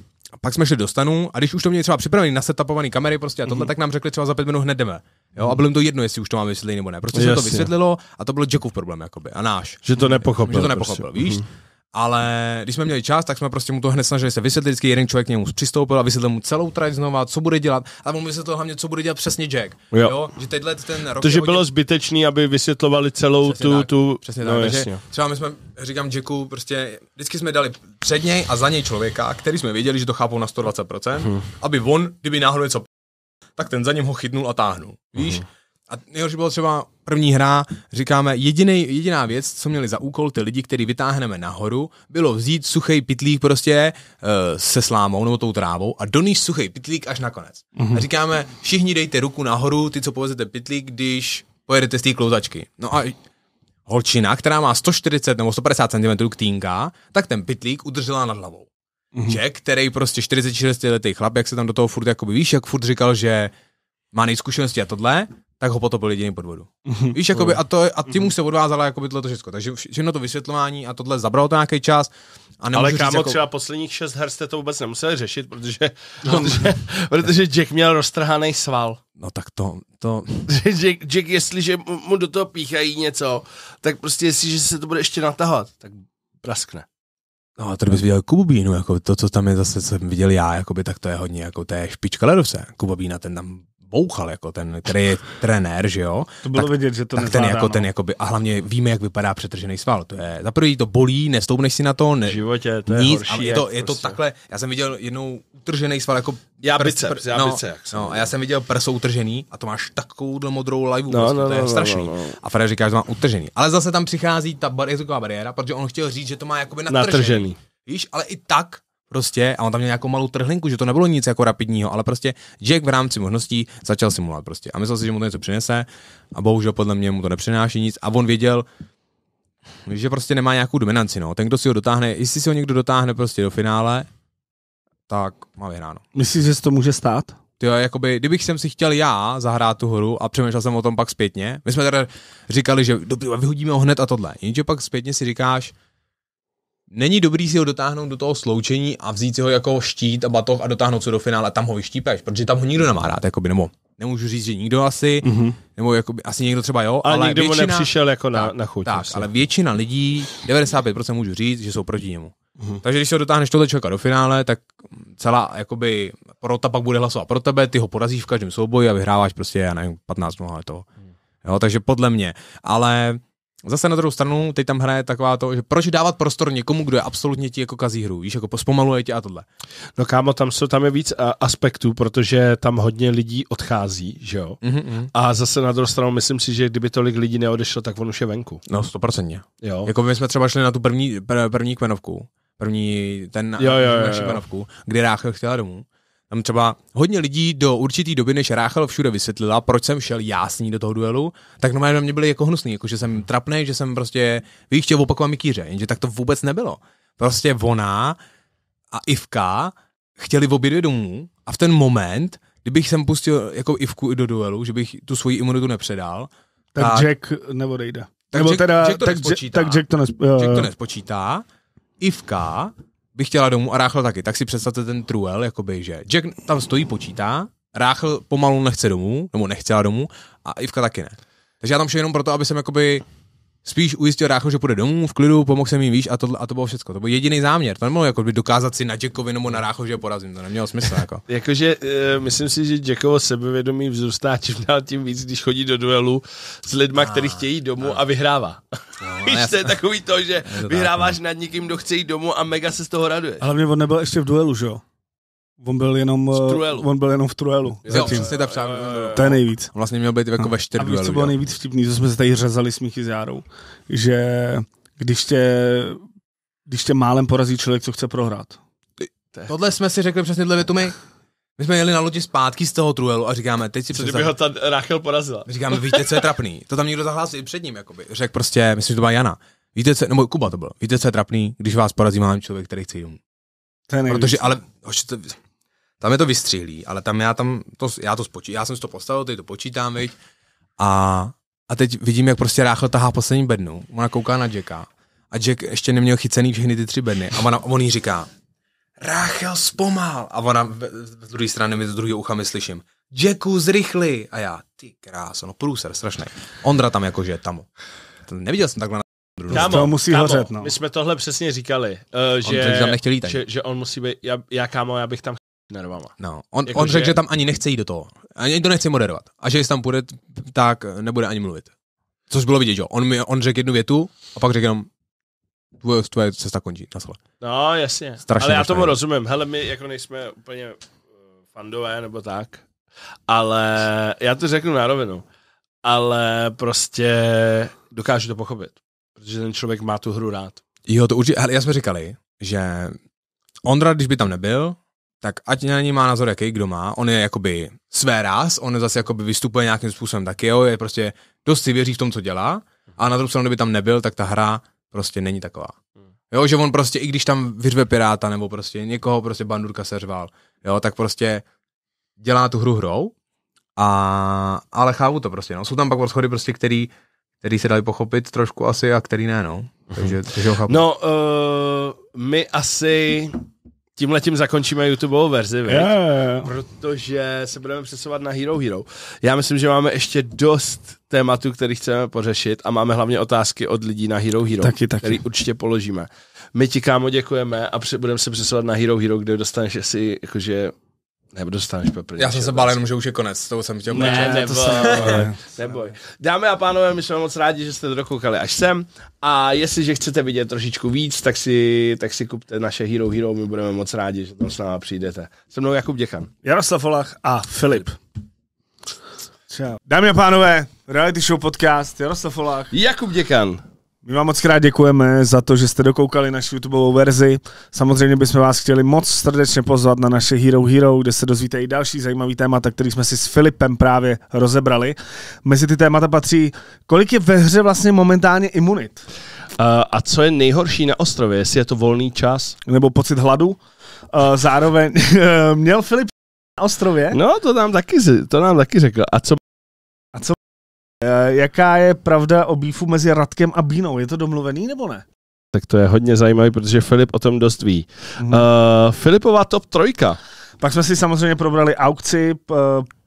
pak jsme šli do stanu a když už to měli třeba připravený na setupovaný kamery prostě a tohle, mm-hmm. tak nám řekli třeba za pět minut hned jdeme. Jo, a bylo jim to jedno, jestli už to máme vysvětlit nebo ne. Prostě Jasně. se to vysvětlilo a to byl Jackův problém jakoby a náš. Že to nepochopil. Že to nepochopil, prostě. víš? Mm-hmm ale když jsme měli čas, tak jsme prostě mu to hned snažili se vysvětlit, vždycky jeden člověk k němu přistoupil a vysvětlil mu celou trať znova, co bude dělat, a mu to hlavně, co bude dělat přesně Jack. Jo. jo? Že tenhle ten rok to, že bylo hodně... zbytečný, aby vysvětlovali celou přesně tu, tak, tu... Přesně no, tak, takže jasně. třeba my jsme, říkám Jacku, prostě vždycky jsme dali před něj a za něj člověka, který jsme věděli, že to chápou na 120%, hmm. aby on, kdyby náhodou něco tak ten za ním ho chytnul a táhnul. Víš? hmm a nejhorší bylo třeba první hra, říkáme, jediný, jediná věc, co měli za úkol ty lidi, který vytáhneme nahoru, bylo vzít suchý pitlík prostě e, se slámou nebo tou trávou a doníš suchý pitlík až nakonec. Mm-hmm. A říkáme, všichni dejte ruku nahoru, ty, co povezete pitlík, když pojedete z té klouzačky. No a holčina, která má 140 nebo 150 cm ktínka, tak ten pitlík udržela nad hlavou. Mm-hmm. Jack, který prostě 46 letý chlap, jak se tam do toho furt, jakoby, víš, jak furt říkal, že má nejzkušenosti a tohle, tak ho potom byl jediný podvodu. Mhm. Víš, jakoby, mhm. a, to, a tím mhm. už se odvázala jakoby tohle to všechno. Takže všechno to vysvětlování a tohle zabralo to nějaký čas. A Ale kámo, jako... třeba posledních šest her jste to vůbec nemuseli řešit, protože, no. protože, protože Jack měl roztrhaný sval. No tak to... to... [laughs] Jack, Jack, jestliže mu do toho píchají něco, tak prostě jestliže se to bude ještě natahovat, tak praskne. No a tady bys viděl Kubu jako to, co tam je zase, co jsem viděl já, jakoby, tak to je hodně, jako to je špička ledovce, Kubobína, ten tam bouchal jako ten, který je trenér, že jo. To bylo tak, vidět, že to tak ten jako ten jako by a hlavně víme, jak vypadá přetržený sval. To je, za prvý to bolí, nestoupneš si na to, ne, v životě, to je horší, a je to, je prostě. to takhle, já jsem viděl jednou utržený sval jako já prs, biceps, pr, já no, biceps, no, no, a já jsem viděl prso utržený a to máš takovou modrou live, no, prostě, no, to je no, no, no strašný. No, no, no. A Fred říká, že to má utržený. Ale zase tam přichází ta bar, jazyková bariéra, protože on chtěl říct, že to má jakoby natržený. natržený. Víš, ale i tak Prostě, a on tam měl nějakou malou trhlinku, že to nebylo nic jako rapidního, ale prostě Jack v rámci možností začal simulovat prostě. A myslel si, že mu to něco přinese a bohužel podle mě mu to nepřináší nic a on věděl, že prostě nemá nějakou dominanci, no. Ten, kdo si ho dotáhne, jestli si ho někdo dotáhne prostě do finále, tak má vyhráno. Myslíš, že se to může stát? Jo, jakoby, kdybych jsem si chtěl já zahrát tu hru a přemýšlel jsem o tom pak zpětně, my jsme teda říkali, že dobře, vyhodíme ho hned a tohle, jenže pak zpětně si říkáš, Není dobrý si ho dotáhnout do toho sloučení a vzít si ho jako štít a batoh a dotáhnout se do finále a tam ho vyštípeš, protože tam ho nikdo nemá rád, jakoby, nebo nemůžu říct, že nikdo asi, mm-hmm. nebo jakoby, asi někdo třeba jo, ale, ale nikdo většina, mu nepřišel jako na, tak, na chuť. Tak, ale většina lidí, 95% můžu říct, že jsou proti němu. Mm-hmm. Takže když se ho dotáhneš tohle člověka do finále, tak celá jakoby porota pak bude hlasovat pro tebe, ty ho porazíš v každém souboji a vyhráváš prostě, já nevím, 15 0 toho. Jo, takže podle mě, ale Zase na druhou stranu, teď tam hraje taková to, že proč dávat prostor někomu, kdo je absolutně ti jako kazí hru, víš, jako pospomaluje tě a tohle. No kámo, tam, jsou, tam je víc a, eh, aspektů, protože tam hodně lidí odchází, že jo. Mm-hmm. A zase na druhou stranu, myslím si, že kdyby tolik lidí neodešlo, tak on už je venku. No, stoprocentně. Jo. Jako my jsme třeba šli na tu první, pr- první kmenovku, první ten jo, jo, jo, jo. kmenovku, kdy Ráchel chtěla domů tam třeba hodně lidí do určité doby, než Ráchel všude vysvětlila, proč jsem šel já s ní do toho duelu, tak normálně na mě byli jako hnusný, jako že jsem trapný, že jsem prostě víš, chtěl opakovat mikýře, jenže tak to vůbec nebylo. Prostě ona a Ivka chtěli obě dvě domů a v ten moment, kdybych jsem pustil jako Ivku i do duelu, že bych tu svoji imunitu nepředal, tak, tak Jack neodejde. Tak Nebo Jack, teda, Jack to tak, nespočítá. tak Jack to, Jack to eh. nespočítá. Ivka by chtěla domů a Ráchel taky. Tak si představte ten truel, jakoby, že Jack tam stojí, počítá, Ráchel pomalu nechce domů, nebo nechtěla domů a Ivka taky ne. Takže já tam šel jenom proto, aby jsem jakoby spíš ujistil Rácho, že půjde domů v klidu, pomohl jsem jim, víš, a to, a to bylo všechno. To byl jediný záměr. To nemohlo jako by dokázat si na Jackovi nebo na Rácho, že porazím. To nemělo smysl. Jako. [laughs] Jakože uh, myslím si, že Jackovo sebevědomí vzrůstá čím dál tím víc, když chodí do duelu s lidma, kteří chtějí domů a, a vyhrává. No, [laughs] no, víš, to je takový to, že to vyhráváš tak, no. nad někým, kdo chce jít domů a mega se z toho raduje. Hlavně on nebyl ještě v duelu, že jo? On byl jenom, eh, on byl jenom v Truelu. Jo, přesně tak To je nejvíc. Vlastně měl být jako ve čtyř A víš, co bylo nejvíc vtipný, že jsme se tady řezali smíchy s Járou, že když tě, když tě málem porazí člověk, co chce prohrát. Tohle jsme si řekli přesně dle větu my. My jsme jeli na lodi zpátky z toho truelu a říkáme, teď si Co kdyby ho ta Rachel porazila? Říkáme, víte, co je trapný? To tam někdo zahlásil i před ním, jakoby. Řekl prostě, myslím, že to byla Jana. Víte, co, nebo Kuba to bylo. Víte, co je trapný, když vás porazí malý člověk, který chce jít Protože, ale, hoši, to, tam je to vystřihlý, ale tam já tam to, já to spočítám, já jsem si to postavil, teď to počítám, viď? A, a teď vidím, jak prostě Ráchel tahá poslední bednu. Ona kouká na Jacka a Jack ještě neměl chycený všechny ty tři bedny a ona, on jí říká, Ráchel, zpomal! A ona z druhé strany mi z druhého ucha my slyším, Jacku, zrychli! A já, ty krása, no průser, strašný. Ondra tam jakože, tamo. Neviděl jsem takhle na Kámo, to musí kámo, hořet, no. My jsme tohle přesně říkali, uh, že, on tam že, že on musí být, já, já kámo, já bych tam Nervama. No, on, jako on řekl, že tam ani nechce jít do toho. Ani to nechce moderovat. A že jestli tam půjde, tak nebude ani mluvit. Což bylo vidět, jo. On, mi, on řekl jednu větu a pak řekl jenom, tvoje, tvoje cesta končí na No, jasně. Strašně Ale já tomu rozumím. Hele, my jako nejsme úplně eh, fandové nebo tak, ale já to řeknu na rovinu. Ale prostě dokážu to pochopit, protože ten člověk má tu hru rád. Jo, to určitě, ale já jsme říkali, že Ondra, když by tam nebyl, tak ať na ní má názor jaký, kdo má, on je jakoby své ráz, on zase jakoby vystupuje nějakým způsobem taky, jo, je prostě dost si věří v tom, co dělá, a na druhou stranu, kdyby tam nebyl, tak ta hra prostě není taková. Hmm. Jo, že on prostě, i když tam vyřve piráta, nebo prostě někoho prostě bandurka seřval, jo, tak prostě dělá tu hru hrou, a, ale chápu to prostě, no. Jsou tam pak rozchody prostě, který, který se dali pochopit trošku asi a který ne, no. Mhm. Takže, takže ho chápu. No, uh, my asi tím letím zakončíme YouTubeovou verzi, yeah, yeah. protože se budeme přesouvat na Hero Hero. Já myslím, že máme ještě dost tématů, který chceme pořešit a máme hlavně otázky od lidí na Hero Hero, taky, taky. který určitě položíme. My ti, kámo, děkujeme a budeme se přesouvat na Hero Hero, kde dostaneš asi jakože nebo dostaneš papír. Já jsem se bál jenom, že už je konec, to jsem chtěl ne, ne, neboj, se... neboj. Dámy a pánové, my jsme moc rádi, že jste dokoukali až sem a jestliže chcete vidět trošičku víc, tak si, tak si kupte naše Hero Hero, my budeme moc rádi, že tam s náma přijdete. Se mnou Jakub Děchan. Jaroslav Volach a Filip. Čau. Dámy a pánové, Reality Show Podcast, Jaroslav Volach. Jakub Děkan. My vám moc krát děkujeme za to, že jste dokoukali naši YouTube verzi. Samozřejmě bychom vás chtěli moc srdečně pozvat na naše Hero Hero, kde se dozvíte i další zajímavý témata, který jsme si s Filipem právě rozebrali. Mezi ty témata patří, kolik je ve hře vlastně momentálně imunit? Uh, a co je nejhorší na ostrově, jestli je to volný čas? Nebo pocit hladu? Uh, zároveň [laughs] eh, měl Filip na ostrově? No, to nám taky, to nám taky řekl. A co a co Eh, jaká je pravda o bífu mezi Radkem a Bínou? Je to domluvený nebo ne? Tak to je hodně zajímavý, protože Filip o tom dost ví. Hmm. Uh, Filipová top trojka. Pak jsme si samozřejmě probrali aukci, p-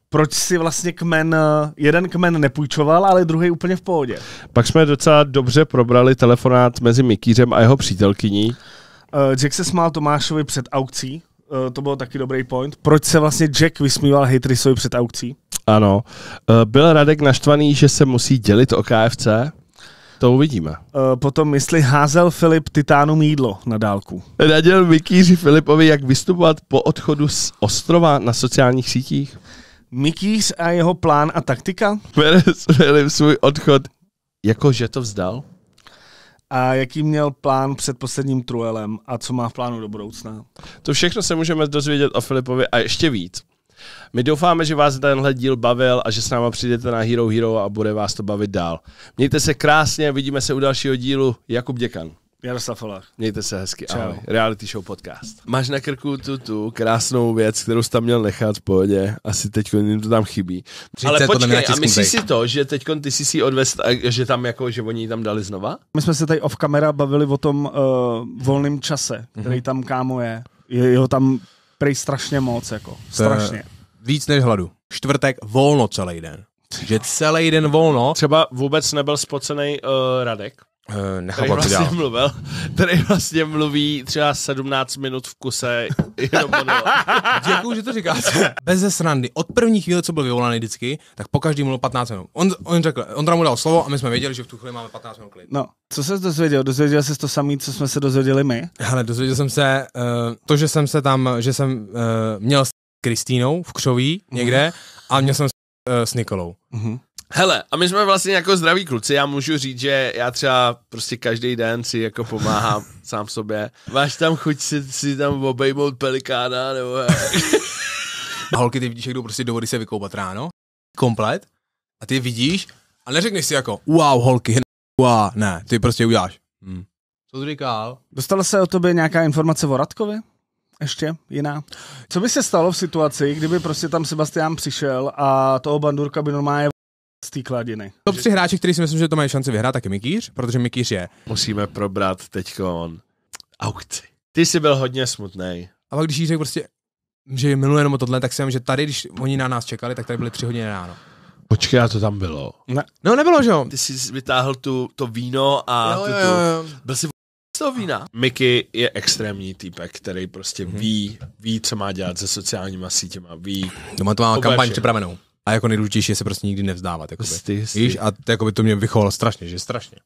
proč si vlastně kmen, eh, jeden kmen nepůjčoval, ale druhý úplně v pohodě. Pak jsme docela dobře probrali telefonát mezi Mikýřem a jeho přítelkyní. Uh, Jack se smál Tomášovi před aukcí, uh, to byl taky dobrý point. Proč se vlastně Jack vysmíval hejtrysovi před aukcí? Ano. Eh, byl Radek naštvaný, že se musí dělit o KFC? To uvidíme. Eh, potom, jestli házel Filip Titánům jídlo na dálku. Radil Mikýři Filipovi, jak vystupovat po odchodu z ostrova na sociálních sítích? Mikýř a jeho plán a taktika? Filip svůj odchod, jako že to vzdal? A jaký měl plán před posledním truelem a co má v plánu do budoucna? To všechno se můžeme dozvědět o Filipovi a ještě víc my doufáme, že vás tenhle díl bavil a že s náma přijdete na Hero Hero a bude vás to bavit dál. Mějte se krásně, vidíme se u dalšího dílu. Jakub Děkan. Jaroslav Olach. Mějte se hezky, Čau. ahoj. Reality show podcast. Máš na krku tu, tu krásnou věc, kterou jsi tam měl nechat v pohodě. Asi teď jim to tam chybí. Přijde Ale jako počkej, a myslíš si to, že teď ty jsi si odvez, že tam jako, že oni ji tam dali znova? My jsme se tady off kamera bavili o tom uh, volném čase, který mm-hmm. tam kámo je. je. Jeho tam prej strašně moc, jako. Strašně. To víc než hladu. Čtvrtek volno celý den. Že celý den volno. Třeba vůbec nebyl spocený uh, Radek. Uh, který vlastně dál. mluvil, který vlastně mluví třeba 17 minut v kuse Děkuji, [laughs] Děkuju, že to říkáte. Bez srandy. Od první chvíle, co byl vyvolaný vždycky, tak po každý mluvil 15 minut. On, on řekl, on mu dal slovo a my jsme věděli, že v tu chvíli máme 15 minut klid. No, co se dozvěděl? Dozvěděl jsi to samý, co jsme se dozvěděli my? Hele, dozvěděl jsem se uh, to, že jsem se tam, že jsem uh, měl Kristínou v křoví někde mhm. a měl jsem s, uh, s Nikolou. mm Hele, a my jsme vlastně jako zdraví kluci, já můžu říct, že já třeba prostě každý den si jako pomáhám [laughs] sám sobě. Máš tam chuť si, si tam obejmout pelikána, nebo... a holky ty vidíš, jak jdou prostě do vody se vykoupat ráno, komplet, a ty vidíš a neřekneš si jako, wow, holky, hne, wow, ne, ty prostě uděláš. Hmm. Co jsi říkal? Dostala se o tobě nějaká informace o Radkovi? ještě jiná. Co by se stalo v situaci, kdyby prostě tam Sebastian přišel a toho bandurka by normálně z té kladiny. To tři hráči, kteří si myslím, že to mají šanci vyhrát, tak je Mikýř, protože Mikýř je. Musíme probrat on. aukci. Ty jsi byl hodně smutný. pak když řekl prostě, že je miluje jenom tohle, tak jsem, že tady, když oni na nás čekali, tak tady byly tři hodiny ráno. Počkej, a to tam bylo? Ne. No nebylo, že jo? Ty jsi vytáhl tu, to víno a jo, tu, jo, jo. byl jsi co vína? Miky je extrémní týpek, který prostě hmm. ví, ví, co má dělat se sociálníma sítěma, ví. Doma no to má kampaň připravenou. A jako nejdůležitější je se prostě nikdy nevzdávat. Jakoby. Sty, sty. Víš, a to, jakoby, to mě vychovalo strašně, že strašně.